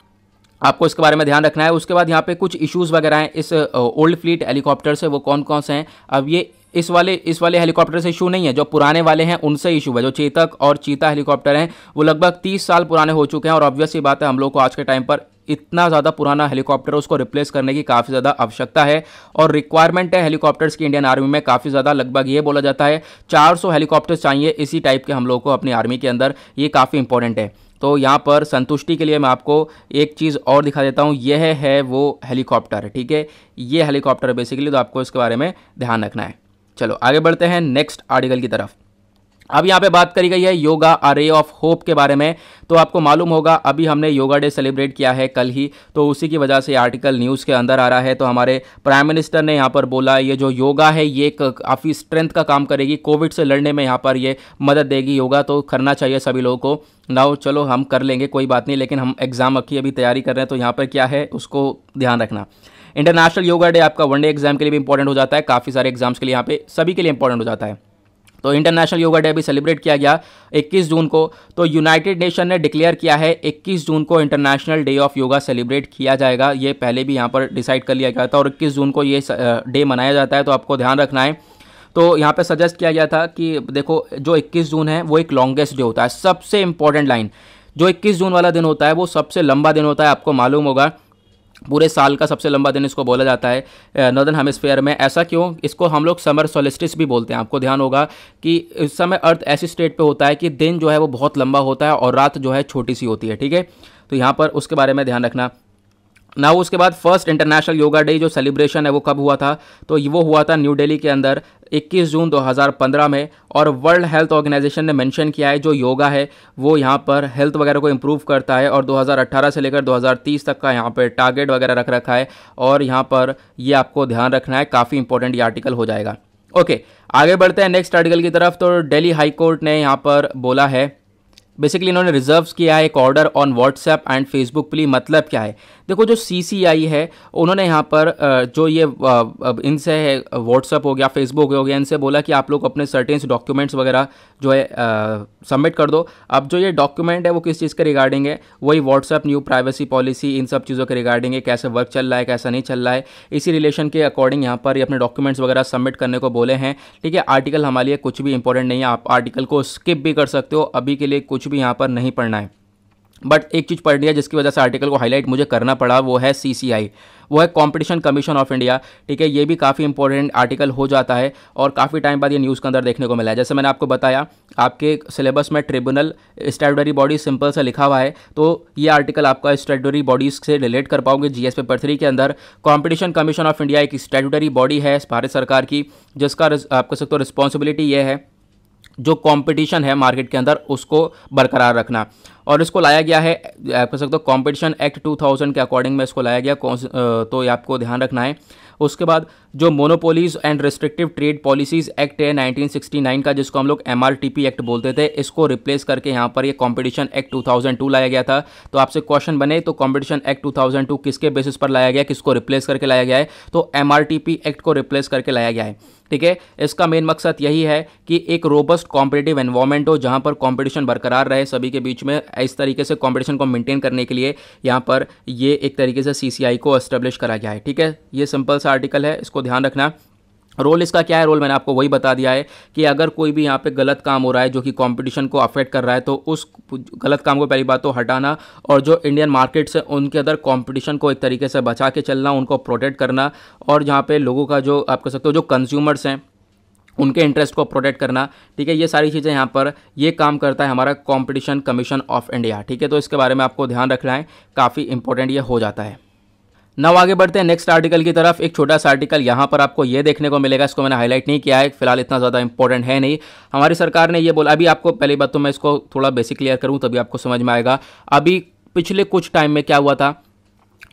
आपको इसके बारे में ध्यान रखना है उसके बाद यहाँ पे कुछ इश्यूज वगैरह हैं इस ओल्ड फ्लीट हेलीकॉप्टर से वो कौन कौन से हैं अब ये इस वाले इस वाले हेलीकॉप्टर से इशू नहीं है जो पुराने वाले हैं उनसे इशू है जो चेतक और चीता हेलीकॉप्टर हैं वो लगभग 30 साल पुराने हो चुके हैं और ऑब्वियस ये बात है हम लोग को आज के टाइम पर इतना ज़्यादा पुराना हेलीकॉप्टर उसको रिप्लेस करने की काफ़ी ज़्यादा आवश्यकता है और रिक्वायरमेंट है हेलीकॉप्टर्स की इंडियन आर्मी में काफ़ी ज़्यादा लगभग ये बोला जाता है 400 हेलीकॉप्टर्स चाहिए इसी टाइप के हम लोग को अपनी आर्मी के अंदर ये काफ़ी इंपॉर्टेंट है तो यहाँ पर संतुष्टि के लिए मैं आपको एक चीज़ और दिखा देता हूँ यह है, है वो हेलीकॉप्टर ठीक है ये हेलीकॉप्टर बेसिकली तो आपको इसके बारे में ध्यान रखना है चलो आगे बढ़ते हैं नेक्स्ट आर्टिकल की तरफ अब यहाँ पे बात करी गई है योगा अरे ऑफ होप के बारे में तो आपको मालूम होगा अभी हमने योगा डे सेलिब्रेट किया है कल ही तो उसी की वजह से आर्टिकल न्यूज़ के अंदर आ रहा है तो हमारे प्राइम मिनिस्टर ने यहाँ पर बोला ये जो योगा है ये काफ़ी स्ट्रेंथ का काम करेगी कोविड से लड़ने में यहाँ पर ये मदद देगी योगा तो करना चाहिए सभी लोगों को नाओ चलो हम कर लेंगे कोई बात नहीं लेकिन हम एग्ज़ाम की अभी तैयारी कर रहे हैं तो यहाँ पर क्या है उसको ध्यान रखना इंटरनेशनल योगा डे आपका वनडे एग्जाम के लिए भी इंपॉर्टेंट हो जाता है काफ़ी सारे एग्जाम्स के लिए यहाँ पे सभी के लिए इंपॉर्टेंट हो जाता है तो इंटरनेशनल योगा डे भी सेलिब्रेट किया गया 21 जून को तो यूनाइटेड नेशन ने डिक्लेयर किया है 21 जून को international day of yoga celebrate किया जाएगा ये पहले भी यहाँ पर डिसाइड कर लिया गया था और 21 जून को ये डे मनाया जाता है तो आपको ध्यान रखना है तो यहाँ पे सजेस्ट किया गया था कि देखो जो 21 जून है वो एक लॉन्गेस्ट डे होता है सबसे इंपॉर्टेंट लाइन जो 21 जून वाला दिन होता है वो सबसे लंबा दिन होता है आपको मालूम होगा पूरे साल का सबसे लंबा दिन इसको बोला जाता है नॉर्दर्न हेमिस्फेयर में ऐसा क्यों इसको हम लोग समर सोलिस्टिस भी बोलते हैं आपको ध्यान होगा कि इस समय अर्थ ऐसी स्टेट पे होता है कि दिन जो है वो बहुत लंबा होता है और रात जो है छोटी सी होती है ठीक है तो यहाँ पर उसके बारे में ध्यान रखना ना उसके बाद फर्स्ट इंटरनेशनल योगा डे जो सेलिब्रेशन है वो कब हुआ था तो वो हुआ था न्यू दिल्ली के अंदर 21 जून 2015 में और वर्ल्ड हेल्थ ऑर्गेनाइजेशन ने मेंशन किया है जो योगा है वो यहाँ पर हेल्थ वगैरह को इम्प्रूव करता है और 2018 से लेकर 2030 तक का यहाँ पर टारगेट वगैरह रख रखा है और यहाँ पर ये आपको ध्यान रखना है काफ़ी इंपॉर्टेंट ये आर्टिकल हो जाएगा ओके आगे बढ़ते हैं नेक्स्ट आर्टिकल की तरफ तो डेली हाईकोर्ट ने यहाँ पर बोला है बेसिकली इन्होंने रिजर्व किया है एक order on WhatsApp and Facebook plea मतलब क्या है देखो जो सी है उन्होंने यहाँ पर जो ये इनसे है व्हाट्सअप हो गया फेसबुक हो गया इनसे बोला कि आप लोग अपने सर्टेन्स डॉक्यूमेंट्स वगैरह जो है सबमिट कर दो अब जो ये डॉक्यूमेंट है वो किस चीज़ के रिगार्डिंग है वही व्हाट्सअप न्यू प्राइवेसी पॉलिसी इन सब चीज़ों के रिगार्डिंग है कैसे वर्क चल रहा है कैसा नहीं चल रहा है इसी रिलेशन के अकॉर्डिंग यहाँ पर ये अपने डॉक्यूमेंट्स वगैरह सबमिट करने को बोले हैं ठीक है आर्टिकल हमारे लिए कुछ भी इंपॉर्टेंट नहीं है आप आर्टिकल को स्किप भी कर सकते हो अभी के लिए कुछ भी यहाँ पर नहीं पढ़ना है बट एक चीज़ पढ़ है जिसकी वजह से आर्टिकल को हाईलाइट मुझे करना पड़ा वो है आई वो है कंपटीशन कमीशन ऑफ इंडिया ठीक है ये भी काफ़ी इंपॉर्टेंट आर्टिकल हो जाता है और काफ़ी टाइम बाद ये न्यूज़ के अंदर देखने को मिला है जैसे मैंने आपको बताया आपके सिलेबस में ट्रिब्यूनल स्टेटरी बॉडीज सिंपल से लिखा हुआ है तो ये आर्टिकल आपका स्टेटरी बॉडीज से रिलेट कर पाओगे जी एस पेपर थ्री के अंदर कॉम्पिटिशन कमीशन ऑफ इंडिया एक स्टेटरी बॉडी है भारत सरकार की जिसका आप कह सकते हो रिस्पॉन्सिबिलिटी ये है जो कंपटीशन है मार्केट के अंदर उसको बरकरार रखना और इसको लाया गया है आप कह सकते हो कंपटीशन एक्ट 2000 के अकॉर्डिंग में इसको लाया गया तो ये आपको ध्यान रखना है उसके बाद जो monopolies and restrictive trade policies act है 1969 का जिसको हम लोग एम एक्ट बोलते थे इसको रिप्लेस करके यहाँ पर ये कॉम्पिटिशन एक्ट टू लाया गया था तो आपसे क्वेश्चन बने तो कॉम्पिटिशन एक्ट टू किसके बेसिस पर लाया गया किसको रिप्लेस करके लाया गया है तो एम एक्ट को रिप्लेस करके लाया गया है ठीक है इसका मेन मकसद यही है कि एक रोबस्ट कॉम्पिटेटिव एनवायरमेंट हो जहां पर कंपटीशन बरकरार रहे सभी के बीच में इस तरीके से कंपटीशन को मेंटेन करने के लिए यहां पर ये एक तरीके से सीसीआई को एस्टेब्लिश करा गया है ठीक है ये सिंपल सा आर्टिकल है इसको ध्यान रखना रोल इसका क्या है रोल मैंने आपको वही बता दिया है कि अगर कोई भी यहाँ पे गलत काम हो रहा है जो कि कंपटीशन को अफेक्ट कर रहा है तो उस गलत काम को पहली बात तो हटाना और जो इंडियन मार्केट्स है उनके अंदर कंपटीशन को एक तरीके से बचा के चलना उनको प्रोटेक्ट करना और जहाँ पे लोगों का जो आप कह सकते हो जो कंज्यूमर्स हैं उनके इंटरेस्ट को प्रोटेक्ट करना ठीक है ये सारी चीज़ें यहाँ पर ये काम करता है हमारा कंपटीशन कमीशन ऑफ इंडिया ठीक है तो इसके बारे में आपको ध्यान रखना है काफ़ी इंपॉर्टेंट ये हो जाता है नव आगे बढ़ते हैं नेक्स्ट आर्टिकल की तरफ एक छोटा सा आर्टिकल यहाँ पर आपको ये देखने को मिलेगा इसको मैंने हाईलाइट नहीं किया है फिलहाल इतना ज़्यादा इंपॉर्टेंट है नहीं हमारी सरकार ने ये बोला अभी आपको पहली बात तो मैं इसको थोड़ा बेसिक क्लियर करूँ तभी आपको समझ में आएगा अभी पिछले कुछ टाइम में क्या हुआ था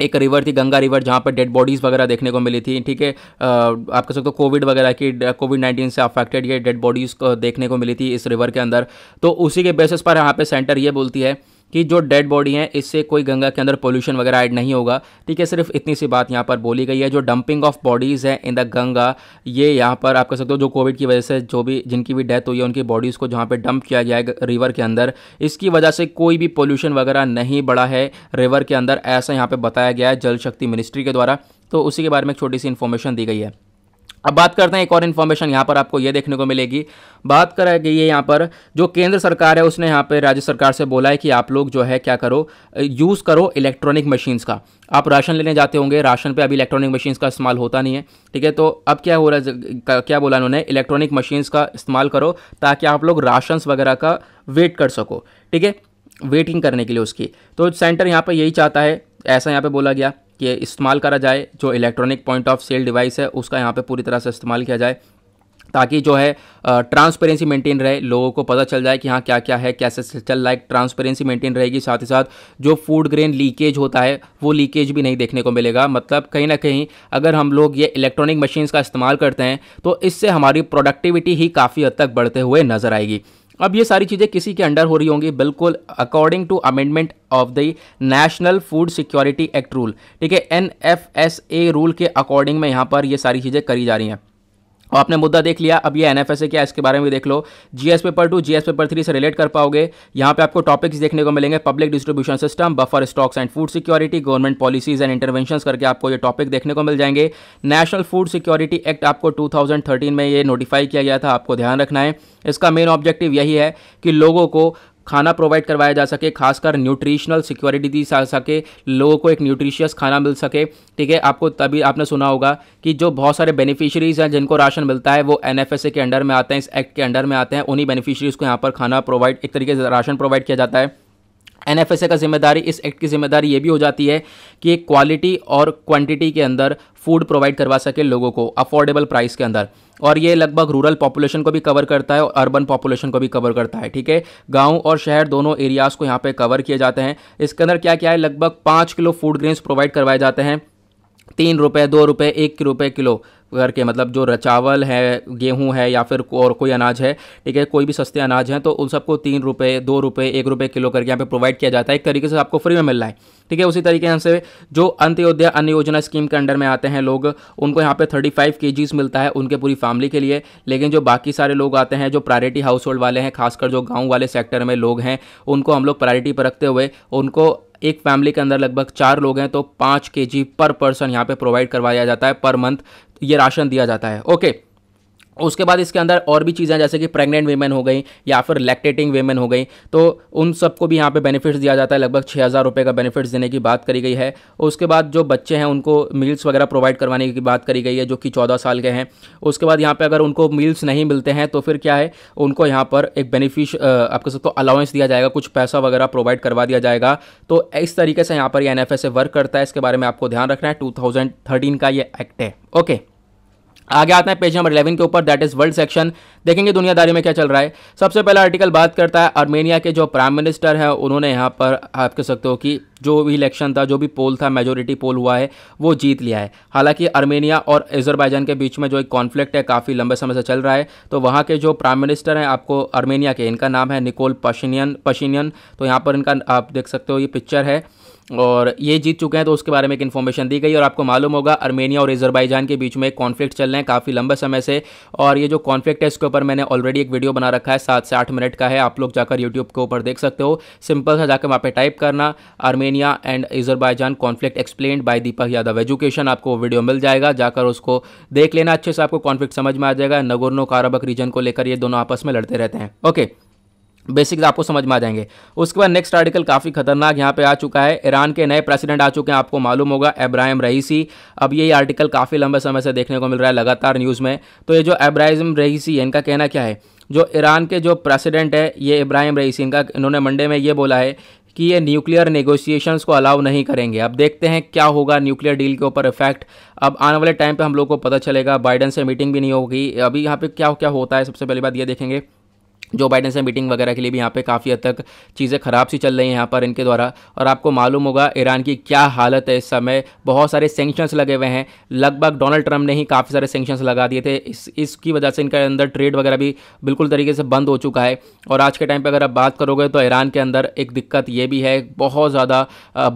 एक रिवर थी गंगा रिवर जहाँ पर डेड बॉडीज़ वगैरह देखने को मिली थी ठीक है आप कह सकते हो कोविड वगैरह की कोविड नाइन्टीन से अफेक्टेड ये डेड बॉडीज़ देखने को मिली थी इस रिवर के अंदर तो उसी के बेसिस पर यहाँ पे सेंटर ये बोलती है कि जो डेड बॉडी है इससे कोई गंगा के अंदर पोल्यूशन वगैरह ऐड नहीं होगा ठीक है सिर्फ इतनी सी बात यहाँ पर बोली गई है जो डंपिंग ऑफ बॉडीज़ है इन द गंगा ये यहाँ पर आप कह सकते हो जो कोविड की वजह से जो भी जिनकी भी डेथ हुई है उनकी बॉडीज़ को जहाँ पर डंप किया गया है रिवर के अंदर इसकी वजह से कोई भी पोल्यूशन वगैरह नहीं बढ़ा है रिवर के अंदर ऐसा यहाँ पर बताया गया है जल शक्ति मिनिस्ट्री के द्वारा तो उसी के बारे में एक छोटी सी इन्फॉर्मेशन दी गई है अब बात करते हैं एक और इन्फॉर्मेशन यहाँ पर आपको ये देखने को मिलेगी बात करा गई है यहाँ पर जो केंद्र सरकार है उसने यहाँ पर राज्य सरकार से बोला है कि आप लोग जो है क्या करो यूज़ करो इलेक्ट्रॉनिक मशीन्स का आप राशन लेने जाते होंगे राशन पे अभी इलेक्ट्रॉनिक मशीन्स का इस्तेमाल होता नहीं है ठीक है तो अब क्या हो रहा है क्या बोला उन्होंने इलेक्ट्रॉनिक मशीन्स का इस्तेमाल करो ताकि आप लोग राशन वगैरह का वेट कर सको ठीक है वेटिंग करने के लिए उसकी तो सेंटर यहाँ पर यही चाहता है ऐसा यहाँ पर बोला गया कि इस्तेमाल करा जाए जो electronic point of sale device है उसका यहाँ पे पूरी तरह से इस्तेमाल किया जाए ताकि जो है ट्रांसपेरेंसी मेंटेन रहे लोगों को पता चल जाए कि हाँ क्या क्या है कैसे चल रहा है ट्रांसपेरेंसी मेंटेन रहेगी साथ ही साथ जो फूड ग्रेन लीकेज होता है वो लीकेज भी नहीं देखने को मिलेगा मतलब कहीं ना कहीं अगर हम लोग ये इलेक्ट्रॉनिक मशीन्स का इस्तेमाल करते हैं तो इससे हमारी प्रोडक्टिविटी ही काफ़ी हद तक बढ़ते हुए नज़र आएगी अब ये सारी चीज़ें किसी के अंडर हो रही होंगी बिल्कुल according to amendment of the national food security act rule ठीक है N F S A rule के अकॉर्डिंग में यहाँ पर ये सारी चीज़ें करी जा रही हैं और तो आपने मुद्दा देख लिया अब ये एन एफ एस है क्या इसके बारे में भी देख लो GS paper two GS paper three से रिलेट कर पाओगे यहाँ पे आपको टॉपिक्स देखने को मिलेंगे public distribution system buffer stocks and food security government policies and intervention करके आपको ये टॉपिक देखने को मिल जाएंगे नेशनल फूड सिक्योरिटी एक्ट आपको टू में ये नोटिफाई किया गया था आपको ध्यान रखना है इसका मेन ऑब्जेक्टिव यही है कि लोगों को खाना प्रोवाइड करवाया जा सके खासकर न्यूट्रिशनल सिक्योरिटी दी जा सके लोगों को एक न्यूट्रिशियस खाना मिल सके ठीक है आपको तभी आपने सुना होगा कि जो बहुत सारे बेनिफिशरीज़ हैं जिनको राशन मिलता है वो एन के अंडर में आते हैं इस एक्ट के अंडर में आते हैं उन्हीं बेनिफिशरीज़ को यहाँ पर खाना प्रोवाइड एक तरीके से राशन प्रोवाइड किया जाता है एन एफ एस ए का जिम्मेदारी इस एक्ट की जिम्मेदारी ये भी हो जाती है कि एक क्वालिटी और क्वांटिटी के अंदर फूड प्रोवाइड करवा सके लोगों को अफोर्डेबल प्राइस के अंदर और ये लगभग रूरल पॉपुलेशन को भी कवर करता है और अर्बन पॉपुलेशन को भी कवर करता है ठीक है गांव और शहर दोनों एरियाज़ को यहाँ पे कवर किए जाते हैं इसके अंदर क्या क्या है लगभग पाँच किलो फूड ग्रेन्स प्रोवाइड करवाए जाते हैं तीन रुपये दो रुपये एक रुपये किलो करके मतलब जो चावल है गेहूं है या फिर और कोई अनाज है ठीक है कोई भी सस्ते अनाज हैं तो उन सबको तीन रुपये दो रुपये एक रुपये किलो करके यहाँ पे प्रोवाइड किया जाता है एक तरीके से आपको फ्री में मिल रहा है ठीक है उसी तरीके से जो अंत्योदय अन्य योजना स्कीम के अंडर में आते हैं लोग उनको यहाँ पर थर्टी फाइव के मिलता है उनके पूरी फैमिली के लिए लेकिन जो बाकी सारे लोग आते हैं जो प्रायोरिटी हाउस होल्ड वाले हैं खासकर जो गाँव वाले सेक्टर में लोग हैं उनको हम लोग प्रायोरिटी पर रखते हुए उनको एक फैमिली के अंदर लगभग चार लोग हैं तो पाँच के पर पर्सन यहाँ पर प्रोवाइड करवाया जाता है पर मंथ ये राशन दिया जाता है ओके उसके बाद इसके अंदर और भी चीज़ें जैसे कि प्रेग्नेंट वीमेन हो गई या फिर लैक्टेटिंग वीमेन हो गई तो उन सबको भी यहाँ पे बेनिफिट्स दिया जाता है लगभग छः हज़ार रुपये का बेनिफिट्स देने की बात करी गई है उसके बाद जो बच्चे हैं उनको मील्स वगैरह प्रोवाइड करवाने की बात करी गई है जो कि चौदह साल के हैं उसके बाद यहाँ पर अगर उनको मील्स नहीं मिलते हैं तो फिर क्या है उनको यहाँ पर एक बेनिफिश आपके सबको तो अलाउंस दिया जाएगा कुछ पैसा वगैरह प्रोवाइड करवा दिया जाएगा तो इस तरीके से यहाँ पर ये एन वर्क करता है इसके बारे में आपको ध्यान रखना है टू का ये एक्ट है ओके आगे आता है पेज नंबर इलेवन के ऊपर दैट इज वर्ल्ड सेक्शन देखेंगे दुनियादारी में क्या चल रहा है सबसे पहला आर्टिकल बात करता है आर्मेनिया के जो प्राइम मिनिस्टर हैं उन्होंने यहाँ पर आप कह सकते हो कि जो भी इलेक्शन था जो भी पोल था मेजोरिटी पोल हुआ है वो जीत लिया है हालांकि आर्मेनिया और एजरबाइजान के बीच में जो एक कॉन्फ्लिक्ट है काफ़ी लंबे समय से चल रहा है तो वहाँ के जो प्राइम मिनिस्टर हैं आपको आर्मेनिया के इनका नाम है निकोल पशिनियन पशिनियन तो यहाँ पर इनका आप देख सकते हो ये पिक्चर है और ये जीत चुके हैं तो उसके बारे में एक इन्फॉर्मेशन दी गई और आपको मालूम होगा अर्मेनिया और इजरबाईजान के बीच में एक कॉन्फ्लिक्ट चल रहे हैं काफ़ी लंबे समय से और ये जो कॉन्फ्लिक्ट है इसके ऊपर मैंने ऑलरेडी एक वीडियो बना रखा है सात से आठ मिनट का है आप लोग जाकर यूट्यूब के ऊपर देख सकते हो सिंपल सा जाकर वहाँ पर टाइप करना Armenia and Azerbaijan conflict explain by Deepak Yadav education आपको वीडियो मिल जाएगा जाकर उसको देख लेना अच्छे से आपको कॉन्फ्लिक्ट समझ में आ जाएगा नगोरनो काराबक रीजन को लेकर ये दोनों आपस में लड़ते रहते हैं ओके बेसिक्स आपको समझ में आ जाएंगे उसके बाद नेक्स्ट आर्टिकल काफ़ी खतरनाक यहाँ पे आ चुका है ईरान के नए प्रेसिडेंट आ चुके हैं आपको मालूम होगा एब्राहिम रईसी अब यही आर्टिकल काफ़ी लंबे समय से देखने को मिल रहा है लगातार न्यूज़ में तो ये जो एब्राहिम रईसी है इनका कहना क्या है जो ईरान के जो प्रेसिडेंट है ये इब्राहिम रईसी इनका इन्होंने मंडे में ये बोला है कि ये न्यूक्लियर नेगोशिएशंस को अलाउ नहीं करेंगे अब देखते हैं क्या होगा न्यूक्लियर डील के ऊपर इफेक्ट अब आने वाले टाइम पे हम लोग को पता चलेगा बाइडन से मीटिंग भी नहीं होगी अभी यहाँ पे क्या क्या होता है सबसे पहली बात ये देखेंगे जो बाइडन से मीटिंग वगैरह के लिए भी यहाँ पे काफ़ी हद तक चीज़ें ख़राब सी चल रही हैं यहाँ पर इनके द्वारा और आपको मालूम होगा ईरान की क्या हालत है इस समय बहुत सारे सेंक्शंस लगे हुए हैं लगभग डोनाल्ड ट्रंप ने ही काफ़ी सारे सेंक्शंस लगा दिए थे इस इसकी वजह से इनके अंदर ट्रेड वगैरह भी बिल्कुल तरीके से बंद हो चुका है और आज के टाइम पर अगर आप बात करोगे तो ईरान के अंदर एक दिक्कत ये भी है बहुत ज़्यादा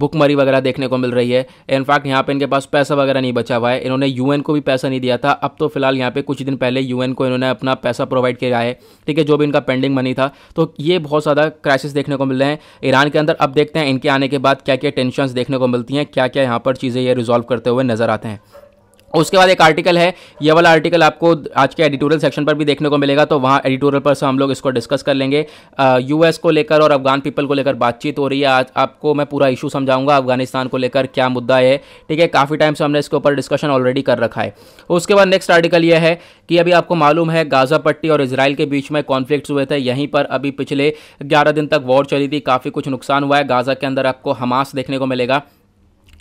भुखमरी वगैरह देखने को मिल रही है इनफैक्ट यहाँ पर इनके पास पैसा वगैरह नहीं बचा हुआ है इन्होंने यू को भी पैसा नहीं दिया था अब तो फिलहाल यहाँ पर कुछ दिन पहले यू को इन्होंने अपना पैसा प्रोवाइड किया है ठीक है जो भी इनका पेंडिंग मनी था तो ये बहुत ज़्यादा क्राइसिस देखने को मिल रहे हैं ईरान के अंदर अब देखते हैं इनके आने के बाद क्या क्या टेंशन देखने को मिलती हैं क्या क्या यहाँ पर चीज़ें ये रिजॉल्व करते हुए नज़र आते हैं उसके बाद एक आर्टिकल है ये वाला आर्टिकल आपको आज के एडिटोरियल सेक्शन पर भी देखने को मिलेगा तो वहाँ एडिटोरियल पर से हम लोग इसको डिस्कस कर लेंगे यूएस को लेकर और अफगान पीपल को लेकर बातचीत हो रही है आज आपको मैं पूरा इशू समझाऊंगा अफगानिस्तान को लेकर क्या मुद्दा है ठीक है काफ़ी टाइम से हमने इसके ऊपर डिस्कशन ऑलरेडी कर रखा है उसके बाद नेक्स्ट आर्टिकल ये है कि अभी आपको मालूम है गाजा पट्टी और इसराइल के बीच में कॉन्फ्लिक्ट हुए थे यहीं पर अभी पिछले ग्यारह दिन तक वॉर चली थी काफ़ी कुछ नुकसान हुआ है गाजा के अंदर आपको हमास देखने को मिलेगा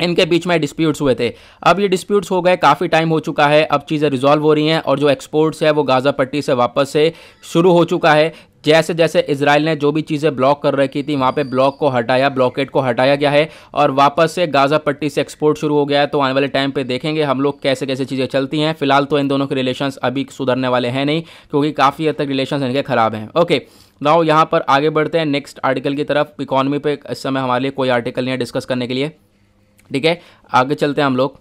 इनके बीच में डिस्प्यूट्स हुए थे अब ये डिस्प्यूट्स हो गए काफ़ी टाइम हो चुका है अब चीज़ें रिजॉल्व हो रही हैं और जो एक्सपोर्ट्स है वो गाज़ा पट्टी से वापस से शुरू हो चुका है जैसे जैसे इसराइल ने जो भी चीज़ें ब्लॉक कर रखी थी वहाँ पे ब्लॉक को हटाया ब्लॉकेट को हटाया गया है और वापस से गाज़ा पट्टी से एक्सपोर्ट शुरू हो गया है तो आने वाले टाइम पे देखेंगे हम लोग कैसे कैसे चीज़ें चलती हैं फिलहाल तो इन दोनों के रिलेशंस अभी सुधरने वाले हैं नहीं क्योंकि काफ़ी हद तक रिलेशन इनके ख़राब हैं ओके नाउ यहाँ पर आगे बढ़ते हैं नेक्स्ट आर्टिकल की तरफ इकॉनमी पे इस समय हमारे लिए कोई आर्टिकल नहीं है डिस्कस करने के लिए ठीक है आगे चलते हैं हम लोग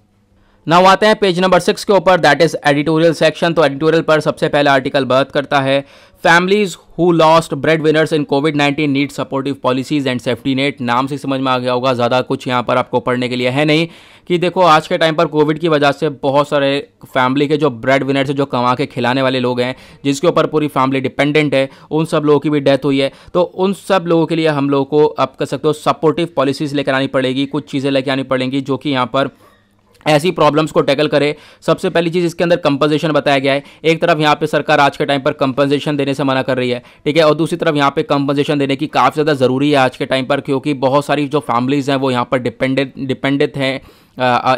नाउ आते हैं पेज नंबर सिक्स के ऊपर दैट इज एडिटोरियल सेक्शन तो एडिटोरियल पर सबसे पहले आर्टिकल बात करता है families who lost bread winners in Covid nineteen need supportive policies and safety net नाम से समझ में आ गया होगा ज़्यादा कुछ यहाँ पर आपको पढ़ने के लिए है नहीं कि देखो आज के टाइम पर कोविड की वजह से बहुत सारे फैमिली के जो ब्रेड विनर्स हैं जो कमा के खिलाने वाले लोग हैं जिसके ऊपर पूरी फैमिली डिपेंडेंट है उन सब लोगों की भी डेथ हुई है तो उन सब लोगों के लिए हम लोगों को आप कह सकते हो सपोर्टिव पॉलिसीज़ लेकर आनी पड़ेगी कुछ चीज़ें लेकर आनी पड़ेंगी जो कि यहाँ पर ऐसी प्रॉब्लम्स को टैकल करे सबसे पहली चीज़ इसके अंदर कंपनसेशन बताया गया है एक तरफ यहाँ पे सरकार आज के टाइम पर कंपनसेशन देने से मना कर रही है ठीक है और दूसरी तरफ यहाँ पे कंपनसेशन देने की काफ़ी ज़्यादा ज़रूरी है आज के टाइम पर क्योंकि बहुत सारी जो फैमिलीज़ हैं वो यहाँ पर डिपेंडेंट डिपेंडेंट हैं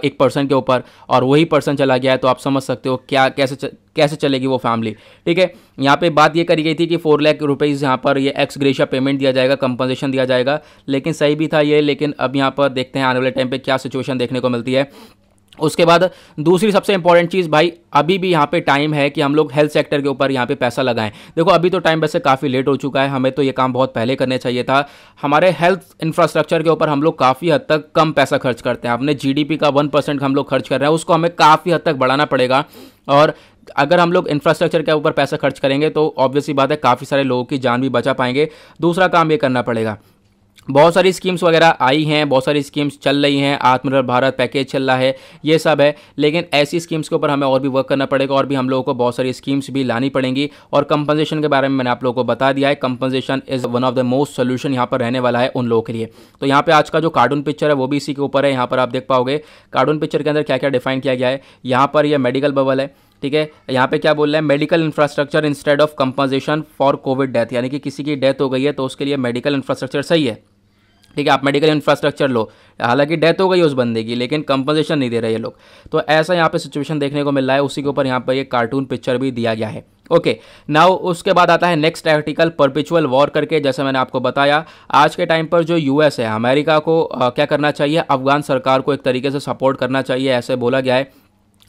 एक पर्सन के ऊपर और वही पर्सन चला गया है तो आप समझ सकते हो क्या कैसे च, कैसे चलेगी वो फैमिली ठीक है यहाँ पे बात ये करी गई थी कि फोर लाख रुपीज़ यहाँ पर ये एक्स ग्रेशिया पेमेंट दिया जाएगा कंपनसेशन दिया जाएगा लेकिन सही भी था ये लेकिन अब यहाँ पर देखते हैं आने वाले टाइम पर क्या सिचुएशन देखने को मिलती है उसके बाद दूसरी सबसे इंपॉर्टेंट चीज़ भाई अभी भी यहाँ पे टाइम है कि हम लोग हेल्थ सेक्टर के ऊपर यहाँ पे पैसा लगाएं देखो अभी तो टाइम वैसे काफ़ी लेट हो चुका है हमें तो ये काम बहुत पहले करने चाहिए था हमारे हेल्थ इंफ्रास्ट्रक्चर के ऊपर हम लोग काफ़ी हद तक कम पैसा खर्च करते हैं अपने जी का वन परसेंट हम लोग खर्च कर रहे हैं उसको हमें काफ़ी हद तक बढ़ाना पड़ेगा और अगर हम लोग इंफ्रास्ट्रक्चर के ऊपर पैसा खर्च करेंगे तो ऑब्वियसली बात है काफ़ी सारे लोगों की जान भी बचा पाएंगे दूसरा काम ये करना पड़ेगा बहुत सारी स्कीम्स वगैरह आई हैं बहुत सारी स्कीम्स चल रही हैं आत्मनिर्भर भारत पैकेज चल रहा है ये सब है लेकिन ऐसी स्कीम्स के ऊपर हमें और भी वर्क करना पड़ेगा और भी हम लोगों को बहुत सारी स्कीम्स भी लानी पड़ेंगी और कंपनसेशन के बारे में मैंने आप लोगों को बता दिया है compensation is one of the most solution यहाँ पर रहने वाला है उन लोगों के लिए तो यहाँ पर आज का जो कार्टून पिक्चर है वो भी इसी के ऊपर है यहाँ पर आप देख पाओगे कार्टून पिक्चर के अंदर क्या क्या डिफाइन किया गया है यहाँ पर यह मेडिकल बबल है ठीक है यहाँ पे क्या बोल रहे हैं medical infrastructure instead of compensation for Covid death यानी कि किसी की डेथ हो गई है तो उसके लिए मेडिकल इंफ्रास्ट्रक्चर सही है ठीक है आप मेडिकल इंफ्रास्ट्रक्चर लो हालांकि डेथ हो गई उस बंदे की लेकिन कंपनसेशन नहीं दे रहे ये लोग तो ऐसा यहाँ पे सिचुएशन देखने को मिल रहा है उसी के ऊपर यहाँ पर ये कार्टून पिक्चर भी दिया गया है ओके नाउ उसके बाद आता है नेक्स्ट आर्टिकल परपिचुअल वॉर करके जैसे मैंने आपको बताया आज के टाइम पर जो यूएस है अमेरिका को आ, क्या करना चाहिए अफगान सरकार को एक तरीके से सपोर्ट करना चाहिए ऐसे बोला गया है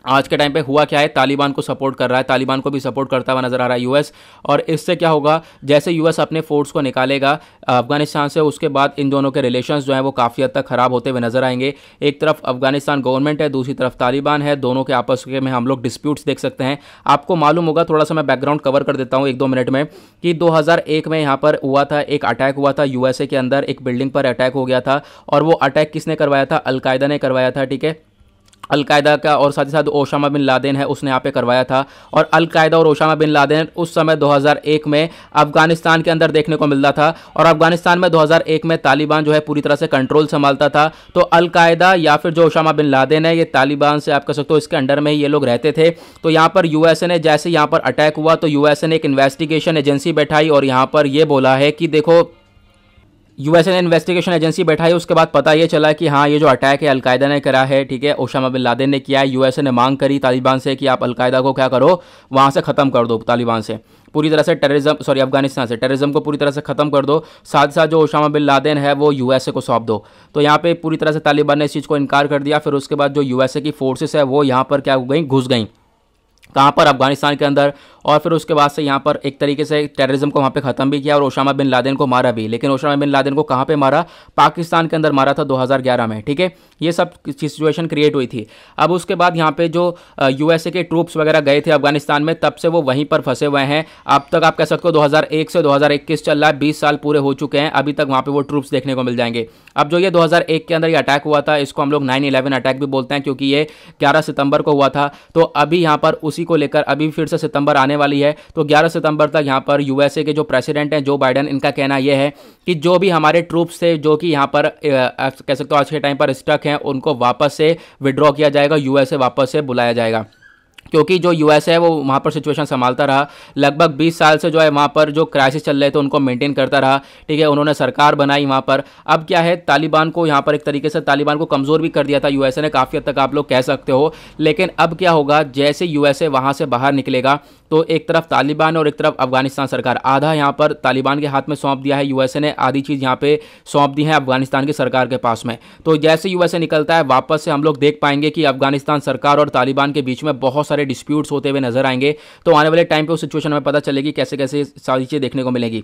आज के टाइम पे हुआ क्या है तालिबान को सपोर्ट कर रहा है तालिबान को भी सपोर्ट करता हुआ नज़र आ रहा है यूएस और इससे क्या होगा जैसे यूएस अपने फोर्स को निकालेगा अफगानिस्तान से उसके बाद इन दोनों के रिलेशंस जो हैं वो काफ़ी हद तक ख़राब होते हुए नज़र आएंगे एक तरफ अफगानिस्तान गवर्नमेंट है दूसरी तरफ तालिबान है दोनों के आपस के में हम लोग डिस्प्यूट्स देख सकते हैं आपको मालूम होगा थोड़ा सा मैं बैकग्राउंड कवर कर देता हूँ एक दो मिनट में कि दो में यहाँ पर हुआ था एक अटैक हुआ था यूएसए के अंदर एक बिल्डिंग पर अटैक हो गया था और वो अटैक किसने करवाया था अलकायदा ने करवाया था ठीक है अलकायदा का और साथ ही साथ ओशामा बिन लादेन है उसने यहाँ पे करवाया था और अलकायदा और ओशामा बिन लादेन उस समय 2001 में अफगानिस्तान के अंदर देखने को मिलता था और अफगानिस्तान में 2001 में तालिबान जो है पूरी तरह से कंट्रोल संभालता था तो अलकायदा या फिर जो ओशामा बिन लादेन है ये तालिबान से आप कह सकते हो इसके अंडर में ही ये लोग रहते थे तो यहाँ पर यू ने जैसे यहाँ पर अटैक हुआ तो यू ने एक इन्वेस्टिगेशन एजेंसी बैठाई और यहाँ पर यह बोला है कि देखो ने इन्वेस्टिगेशन एजेंसी बैठाई उसके बाद पता ये चला कि हाँ ये जो अटैक है अलकायदा ने करा है ठीक है ओशामा बिन लादेन ने किया है यूएसए ने मांग करी तालिबान से कि आप अलकायदा को क्या करो वहाँ से ख़त्म कर दो तालिबान से पूरी तरह से टेररिज्म सॉरी अफगानिस्तान से टेररिज्म को पूरी तरह से ख़त्म कर दो साथ साथ जो ओशामा बिन लादेन है वो यूएसए को सौंप दो तो यहाँ पे पूरी तरह से तालिबान ने इस चीज़ को इनकार कर दिया फिर उसके बाद जो यूएसए की फोर्सेस है वो यहाँ पर क्या हो गई घुस गई कहाँ पर अफगानिस्तान के अंदर और फिर उसके बाद से यहाँ पर एक तरीके से टेररिज्म को वहाँ पर ख़त्म भी किया और ओसामा बिन लादेन को मारा भी लेकिन ओसामा बिन लादेन को कहाँ पर मारा पाकिस्तान के अंदर मारा था 2011 में ठीक है ये सब सिचुएशन क्रिएट हुई थी अब उसके बाद यहाँ पे जो यू के ट्रूप्स वगैरह गए थे अफगानिस्तान में तब से वो वहीं पर फंसे हुए हैं अब तक आप कह सकते हो दो से दो चल रहा है बीस साल पूरे हो चुके हैं अभी तक वहाँ पर वो ट्रूप्स देखने को मिल जाएंगे अब जो ये दो के अंदर ये अटैक हुआ था इसको हम लोग नाइन इलेवन अटैक भी बोलते हैं क्योंकि ये ग्यारह सितंबर को हुआ था तो अभी यहाँ पर उसी को लेकर अभी फिर से सितंबर आने वाली है तो 11 सितंबर तक यहाँ पर यूएसए के जो प्रेसिडेंट हैं जो बाइडन इनका कहना यह है कि जो भी हमारे ट्रूप्स थे जो कि यहाँ पर कह सकते हो आज के टाइम पर स्टक हैं उनको वापस से विड्रॉ किया जाएगा यूएसए वापस से बुलाया जाएगा क्योंकि जो यूएस है वो वहाँ पर सिचुएशन संभालता रहा लगभग 20 साल से जो है वहाँ पर जो क्राइसिस चल रहे थे उनको मेंटेन करता रहा ठीक है उन्होंने सरकार बनाई वहाँ पर अब क्या है तालिबान को यहाँ पर एक तरीके से तालिबान को कमज़ोर भी कर दिया था यूएसए ने काफ़ी हद तक आप लोग कह सकते हो लेकिन अब क्या होगा जैसे यूएसए वहाँ से बाहर निकलेगा तो एक तरफ तालिबान और एक तरफ अफगानिस्तान सरकार आधा यहाँ पर तालिबान के हाथ में सौंप दिया है यूएसए ने आधी चीज़ यहाँ पे सौंप दी है अफगानिस्तान की सरकार के पास में तो जैसे यूएसए निकलता है वापस से हम लोग देख पाएंगे कि अफगानिस्तान सरकार और तालिबान के बीच में बहुत सारे डिस्प्यूट्स होते हुए नजर आएंगे तो आने वाले टाइम पर उस सिचुएशन में पता चलेगी कैसे कैसे सारी चीज़ें देखने को मिलेगी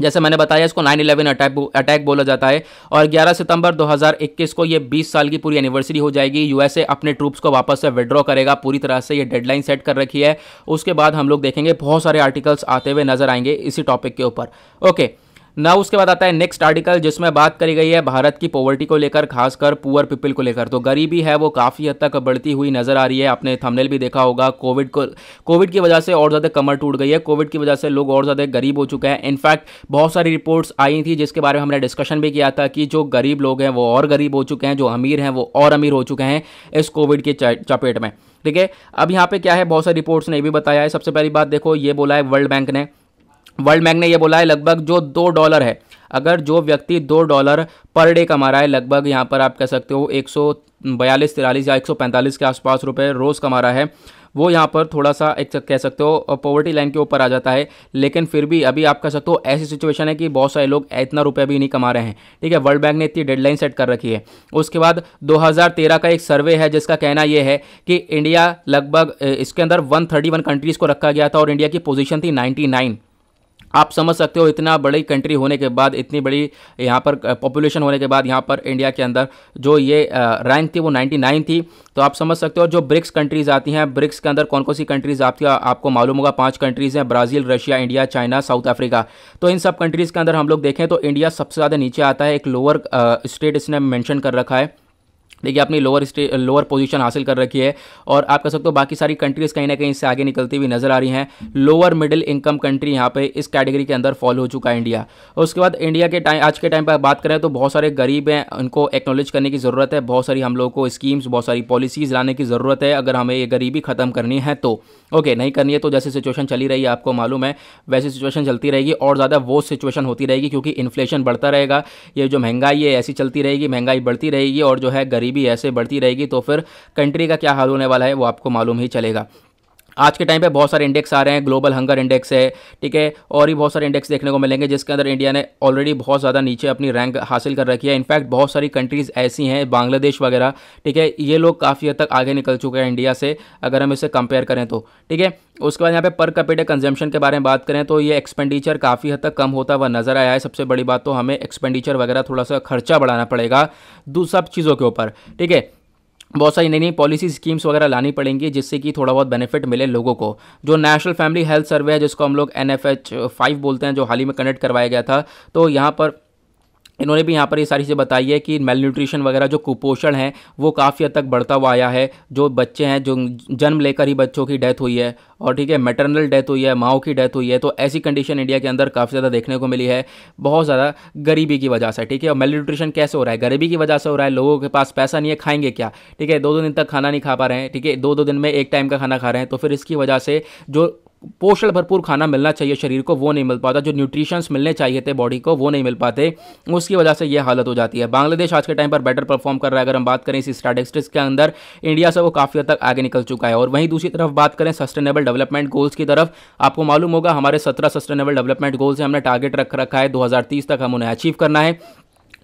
जैसे मैंने बताया इसको 9/11 अटैक अटैक बोला जाता है और 11 सितंबर 2021 को ये 20 साल की पूरी एनिवर्सरी हो जाएगी यूएसए अपने ट्रूप्स को वापस से विड्रॉ करेगा पूरी तरह से ये डेडलाइन सेट कर रखी है उसके बाद हम लोग देखेंगे बहुत सारे आर्टिकल्स आते हुए नजर आएंगे इसी टॉपिक के ऊपर ओके ना उसके बाद आता है नेक्स्ट आर्टिकल जिसमें बात करी गई है भारत की पॉवर्टी को लेकर खासकर पुअर पीपल को लेकर तो गरीबी है वो काफ़ी हद तक बढ़ती हुई नजर आ रही है आपने थंबनेल भी देखा होगा कोविड को कोविड की वजह से और ज़्यादा कमर टूट गई है कोविड की वजह से लोग और ज़्यादा गरीब हो चुके हैं इनफैक्ट बहुत सारी रिपोर्ट्स आई थी जिसके बारे में हमने डिस्कशन भी किया था कि जो गरीब लोग हैं वो और गरीब हो चुके हैं जो अमीर हैं वो और अमीर हो चुके हैं इस कोविड के चपेट में ठीक है अब यहाँ पे क्या है बहुत सारी रिपोर्ट्स ने भी बताया है सबसे पहली बात देखो ये बोला है वर्ल्ड बैंक ने वर्ल्ड बैंक ने यह बोला है लगभग जो दो डॉलर है अगर जो व्यक्ति दो डॉलर पर डे कमा रहा है लगभग यहाँ पर आप कह सकते हो एक सौ बयालीस तिरालीस या एक सौ पैंतालीस के आसपास रुपए रोज़ कमा रहा है वो यहाँ पर थोड़ा सा एक कह सकते हो पॉवर्टी लाइन के ऊपर आ जाता है लेकिन फिर भी अभी आप कह सकते हो ऐसी सिचुएशन है कि बहुत सारे लोग इतना रुपया भी नहीं कमा रहे हैं ठीक है वर्ल्ड बैंक ने इतनी डेडलाइन सेट कर रखी है उसके बाद 2013 का एक सर्वे है जिसका कहना यह है कि इंडिया लगभग इसके अंदर 131 कंट्रीज़ को रखा गया था और इंडिया की पोजीशन थी नाइन्टी आप समझ सकते हो इतना बड़ी कंट्री होने के बाद इतनी बड़ी यहाँ पर पॉपुलेशन होने के बाद यहाँ पर इंडिया के अंदर जो ये रैंक थी वो 99 थी तो आप समझ सकते हो जो ब्रिक्स कंट्रीज़ आती हैं ब्रिक्स के अंदर कौन कौन सी कंट्रीज़ आपकी आपको मालूम होगा पांच कंट्रीज़ हैं Brazil Russia India China South Africa तो इन सब कंट्रीज़ के अंदर हम लोग देखें तो इंडिया सबसे ज़्यादा नीचे आता है एक लोअर स्टेट इसने मैंशन कर रखा है देखिए आपने लोअर स्टे लोअर पोजीशन हासिल कर रखी है और आप कह सकते हो बाकी सारी कंट्रीज़ कहीं ना कहीं इससे आगे निकलती हुई नजर आ रही हैं लोअर मिडिल इनकम कंट्री यहाँ पे इस कैटेगरी के अंदर फॉल हो चुका है इंडिया और उसके बाद इंडिया के टाइम आज के टाइम पर बात करें तो बहुत सारे गरीब हैं उनको एक्नोलेज करने की ज़रूरत है बहुत सारी हम लोगों को स्कीम्स बहुत सारी पॉलिसीज़ लाने की ज़रूरत है अगर हमें ये गरीबी ख़त्म करनी है तो ओके नहीं करनी है तो जैसे सिचुएशन चली रही है आपको मालूम है वैसी सिचुएशन चलती रहेगी और ज़्यादा वो सिचुएशन होती रहेगी क्योंकि इन्फ्लेशन बढ़ता रहेगा ये जो महंगाई है ऐसी चलती रहेगी महंगाई बढ़ती रहेगी और जो है गरीब गरीबी ऐसे बढ़ती रहेगी तो फिर कंट्री का क्या हाल होने वाला है वो आपको मालूम ही चलेगा आज के टाइम पे बहुत सारे इंडेक्स आ रहे हैं ग्लोबल हंगर इंडेक्स है ठीक है और भी बहुत सारे इंडेक्स देखने को मिलेंगे जिसके अंदर इंडिया ने ऑलरेडी बहुत ज़्यादा नीचे अपनी रैंक हासिल कर रखी है इनफैक्ट बहुत सारी कंट्रीज़ ऐसी हैं बांग्लादेश वगैरह ठीक है ये लोग काफ़ी हद तक आगे निकल चुके हैं इंडिया से अगर हम इसे कंपेयर करें तो ठीक है उसके बाद यहाँ पे पर कैपिटा कंजम्पशन के बारे में बात करें तो ये एक्सपेंडिचर काफ़ी हद तक कम होता हुआ नज़र आया है सबसे बड़ी बात तो हमें एक्सपेंडिचर वगैरह थोड़ा सा खर्चा बढ़ाना पड़ेगा सब चीज़ों के ऊपर ठीक है बहुत सारी नई नई पॉलिसी स्कीम्स वगैरह लानी पड़ेंगी जिससे कि थोड़ा बहुत बेनिफिट मिले लोगों को जो नेशनल फैमिली हेल्थ सर्वे है जिसको हम लोग एन एफ एच फाइव बोलते हैं जो हाल ही में कनेक्ट करवाया गया था तो यहाँ पर इन्होंने भी यहाँ पर ये सारी चीज़ें बताई है कि मेल न्यूट्रिशन वगैरह जो कुपोषण है वो काफ़ी हद तक बढ़ता हुआ आया है जो बच्चे हैं जो जन्म लेकर ही बच्चों की डेथ हुई है और ठीक है मेटरनल डेथ हुई है माओ की डेथ हुई है तो ऐसी कंडीशन इंडिया के अंदर काफ़ी ज़्यादा देखने को मिली है बहुत ज़्यादा गरीबी की वजह से ठीक है और मेल न्यूट्रिशन कैसे हो रहा है गरीबी की वजह से हो रहा है लोगों के पास पैसा नहीं है खाएंगे क्या ठीक है दो दो दिन तक खाना नहीं खा पा रहे हैं ठीक है दो दो दिन में एक टाइम का खाना खा रहे हैं तो फिर इसकी वजह से जो पोषण भरपूर खाना मिलना चाहिए शरीर को वो नहीं मिल पाता जो न्यूट्रिशंस मिलने चाहिए थे बॉडी को वो नहीं मिल पाते उसकी वजह से ये हालत हो जाती है बांग्लादेश आज के टाइम पर बेटर परफॉर्म कर रहा है अगर हम बात करें इस स्टैटिस्टिक्स के अंदर इंडिया से वो काफ़ी हद तक आगे निकल चुका है और वहीं दूसरी तरफ बात करें सस्टेनेबल डेवलपमेंट गोल्स की तरफ आपको मालूम होगा हमारे सत्रह सस्टेनेबल डेवलपमेंट गोल्स हमने टारगेट रख रखा है दो तक हम उन्हें अचीव करना है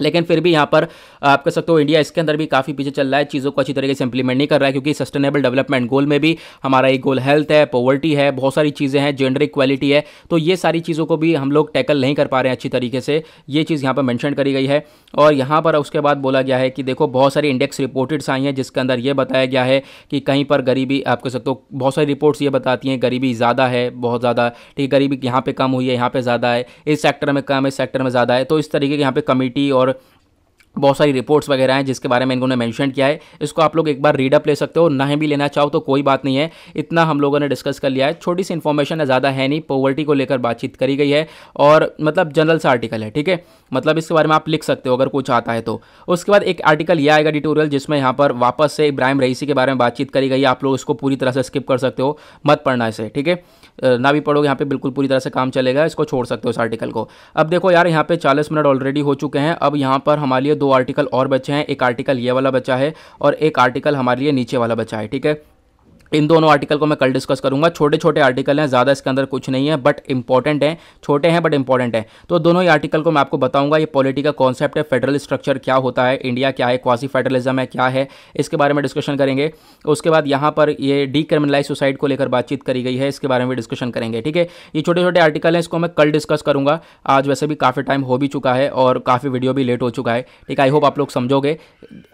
लेकिन फिर भी यहाँ पर आप कह सकते हो इंडिया इसके अंदर भी काफ़ी पीछे चल रहा है चीज़ों को अच्छी तरीके से इंप्लीमेंट नहीं कर रहा है क्योंकि सस्टेनेबल डेवलपमेंट गोल में भी हमारा एक गोल हेल्थ है पॉवर्टी है बहुत सारी चीज़ें हैं जेंडर इक्वालिटी है तो ये सारी चीज़ों को भी हम लोग टैकल नहीं कर पा रहे हैं अच्छी तरीके से ये चीज़ यहाँ पर मैंशन करी गई है और यहाँ पर उसके बाद बोला गया है कि देखो बहुत सारी इंडेक्स रिपोर्टेड्स आई हैं जिसके अंदर ये बताया गया है कि कहीं पर गरीबी आप कह सकते हो बहुत सारी रिपोर्ट्स ये बताती हैं गरीबी ज़्यादा है बहुत ज़्यादा ठीक है गरीबी यहाँ पर कम हुई है यहाँ पर ज़्यादा है इस सेक्टर में कम इस सेक्टर में ज़्यादा है तो इस तरीके के यहाँ पर कमेटी और और बहुत सारी रिपोर्ट्स वगैरह हैं जिसके बारे में इन्होंने मेंशन किया है इसको आप लोग एक बार रीडअप ले सकते हो नहीं भी लेना चाहो तो कोई बात नहीं है इतना हम लोगों ने डिस्कस कर लिया है छोटी सी इन्फॉर्मेशन है ज़्यादा है नहीं पॉवर्टी को लेकर बातचीत करी गई है और मतलब जनरल सा आर्टिकल है ठीक है मतलब इसके बारे में आप लिख सकते हो अगर कुछ आता है तो उसके बाद एक आर्टिकल यह आएगा डिटोरियल जिसमें यहाँ पर वापस से इब्राहिम रईसी के बारे में बातचीत करी गई है आप लोग इसको पूरी तरह से स्किप कर सकते हो मत पढ़ना इसे ठीक है ना भी पढ़ोगे यहाँ पे बिल्कुल पूरी तरह से काम चलेगा इसको छोड़ सकते हो इस आर्टिकल को अब देखो यार यहाँ पे चालीस मिनट ऑलरेडी हो चुके हैं अब यहाँ पर हमारे लिए दो आर्टिकल और बचे हैं एक आर्टिकल ये वाला बचा है और एक आर्टिकल हमारे लिए नीचे वाला बचा है ठीक है इन दोनों आर्टिकल को मैं कल डिस्कस करूंगा छोटे छोटे आर्टिकल हैं ज़्यादा इसके अंदर कुछ नहीं है बट इंपॉर्टेंट हैं छोटे हैं बट इंपॉर्टेंट हैं तो दोनों ही आर्टिकल को मैं आपको बताऊंगा ये पॉलिटी का कॉन्सेप्ट है फेडरल स्ट्रक्चर क्या होता है इंडिया क्या है क्वासी फेडरलिज्म है क्या है इसके बारे में डिस्कशन करेंगे उसके बाद यहाँ पर ये डीक्रिमिनलाइज सुसाइड को लेकर बातचीत करी गई है इसके बारे में डिस्कशन करेंगे ठीक है ये छोटे छोटे आर्टिकल हैं इसको मैं कल डिस्कस करूँगा आज वैसे भी काफ़ी टाइम हो भी चुका है और काफ़ी वीडियो भी लेट हो चुका है ठीक है आई होप आप लोग समझोगे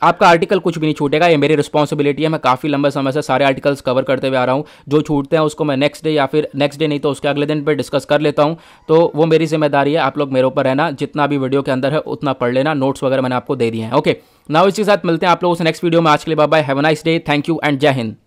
आपका आर्टिकल कुछ भी नहीं छूटेगा ये मेरी रिस्पॉन्सिबिलिटी है मैं काफ़ी लंबे समय से सारे आर्टिकल्स कवर करते हुए आ रहा हूँ जो छूटते हैं उसको मैं नेक्स्ट डे या फिर नेक्स्ट डे नहीं तो उसके अगले दिन पर डिस्कस कर लेता हूँ तो वो मेरी जिम्मेदारी है आप लोग मेरे ऊपर रहना जितना भी वीडियो के अंदर है उतना पढ़ लेना नोट्स वगैरह मैंने आपको दे दिए हैं ओके नाउ इसके साथ मिलते हैं आप लोगों से नेक्स्ट वीडियो में आज के लिए bye have nice day thank you and Jai Hind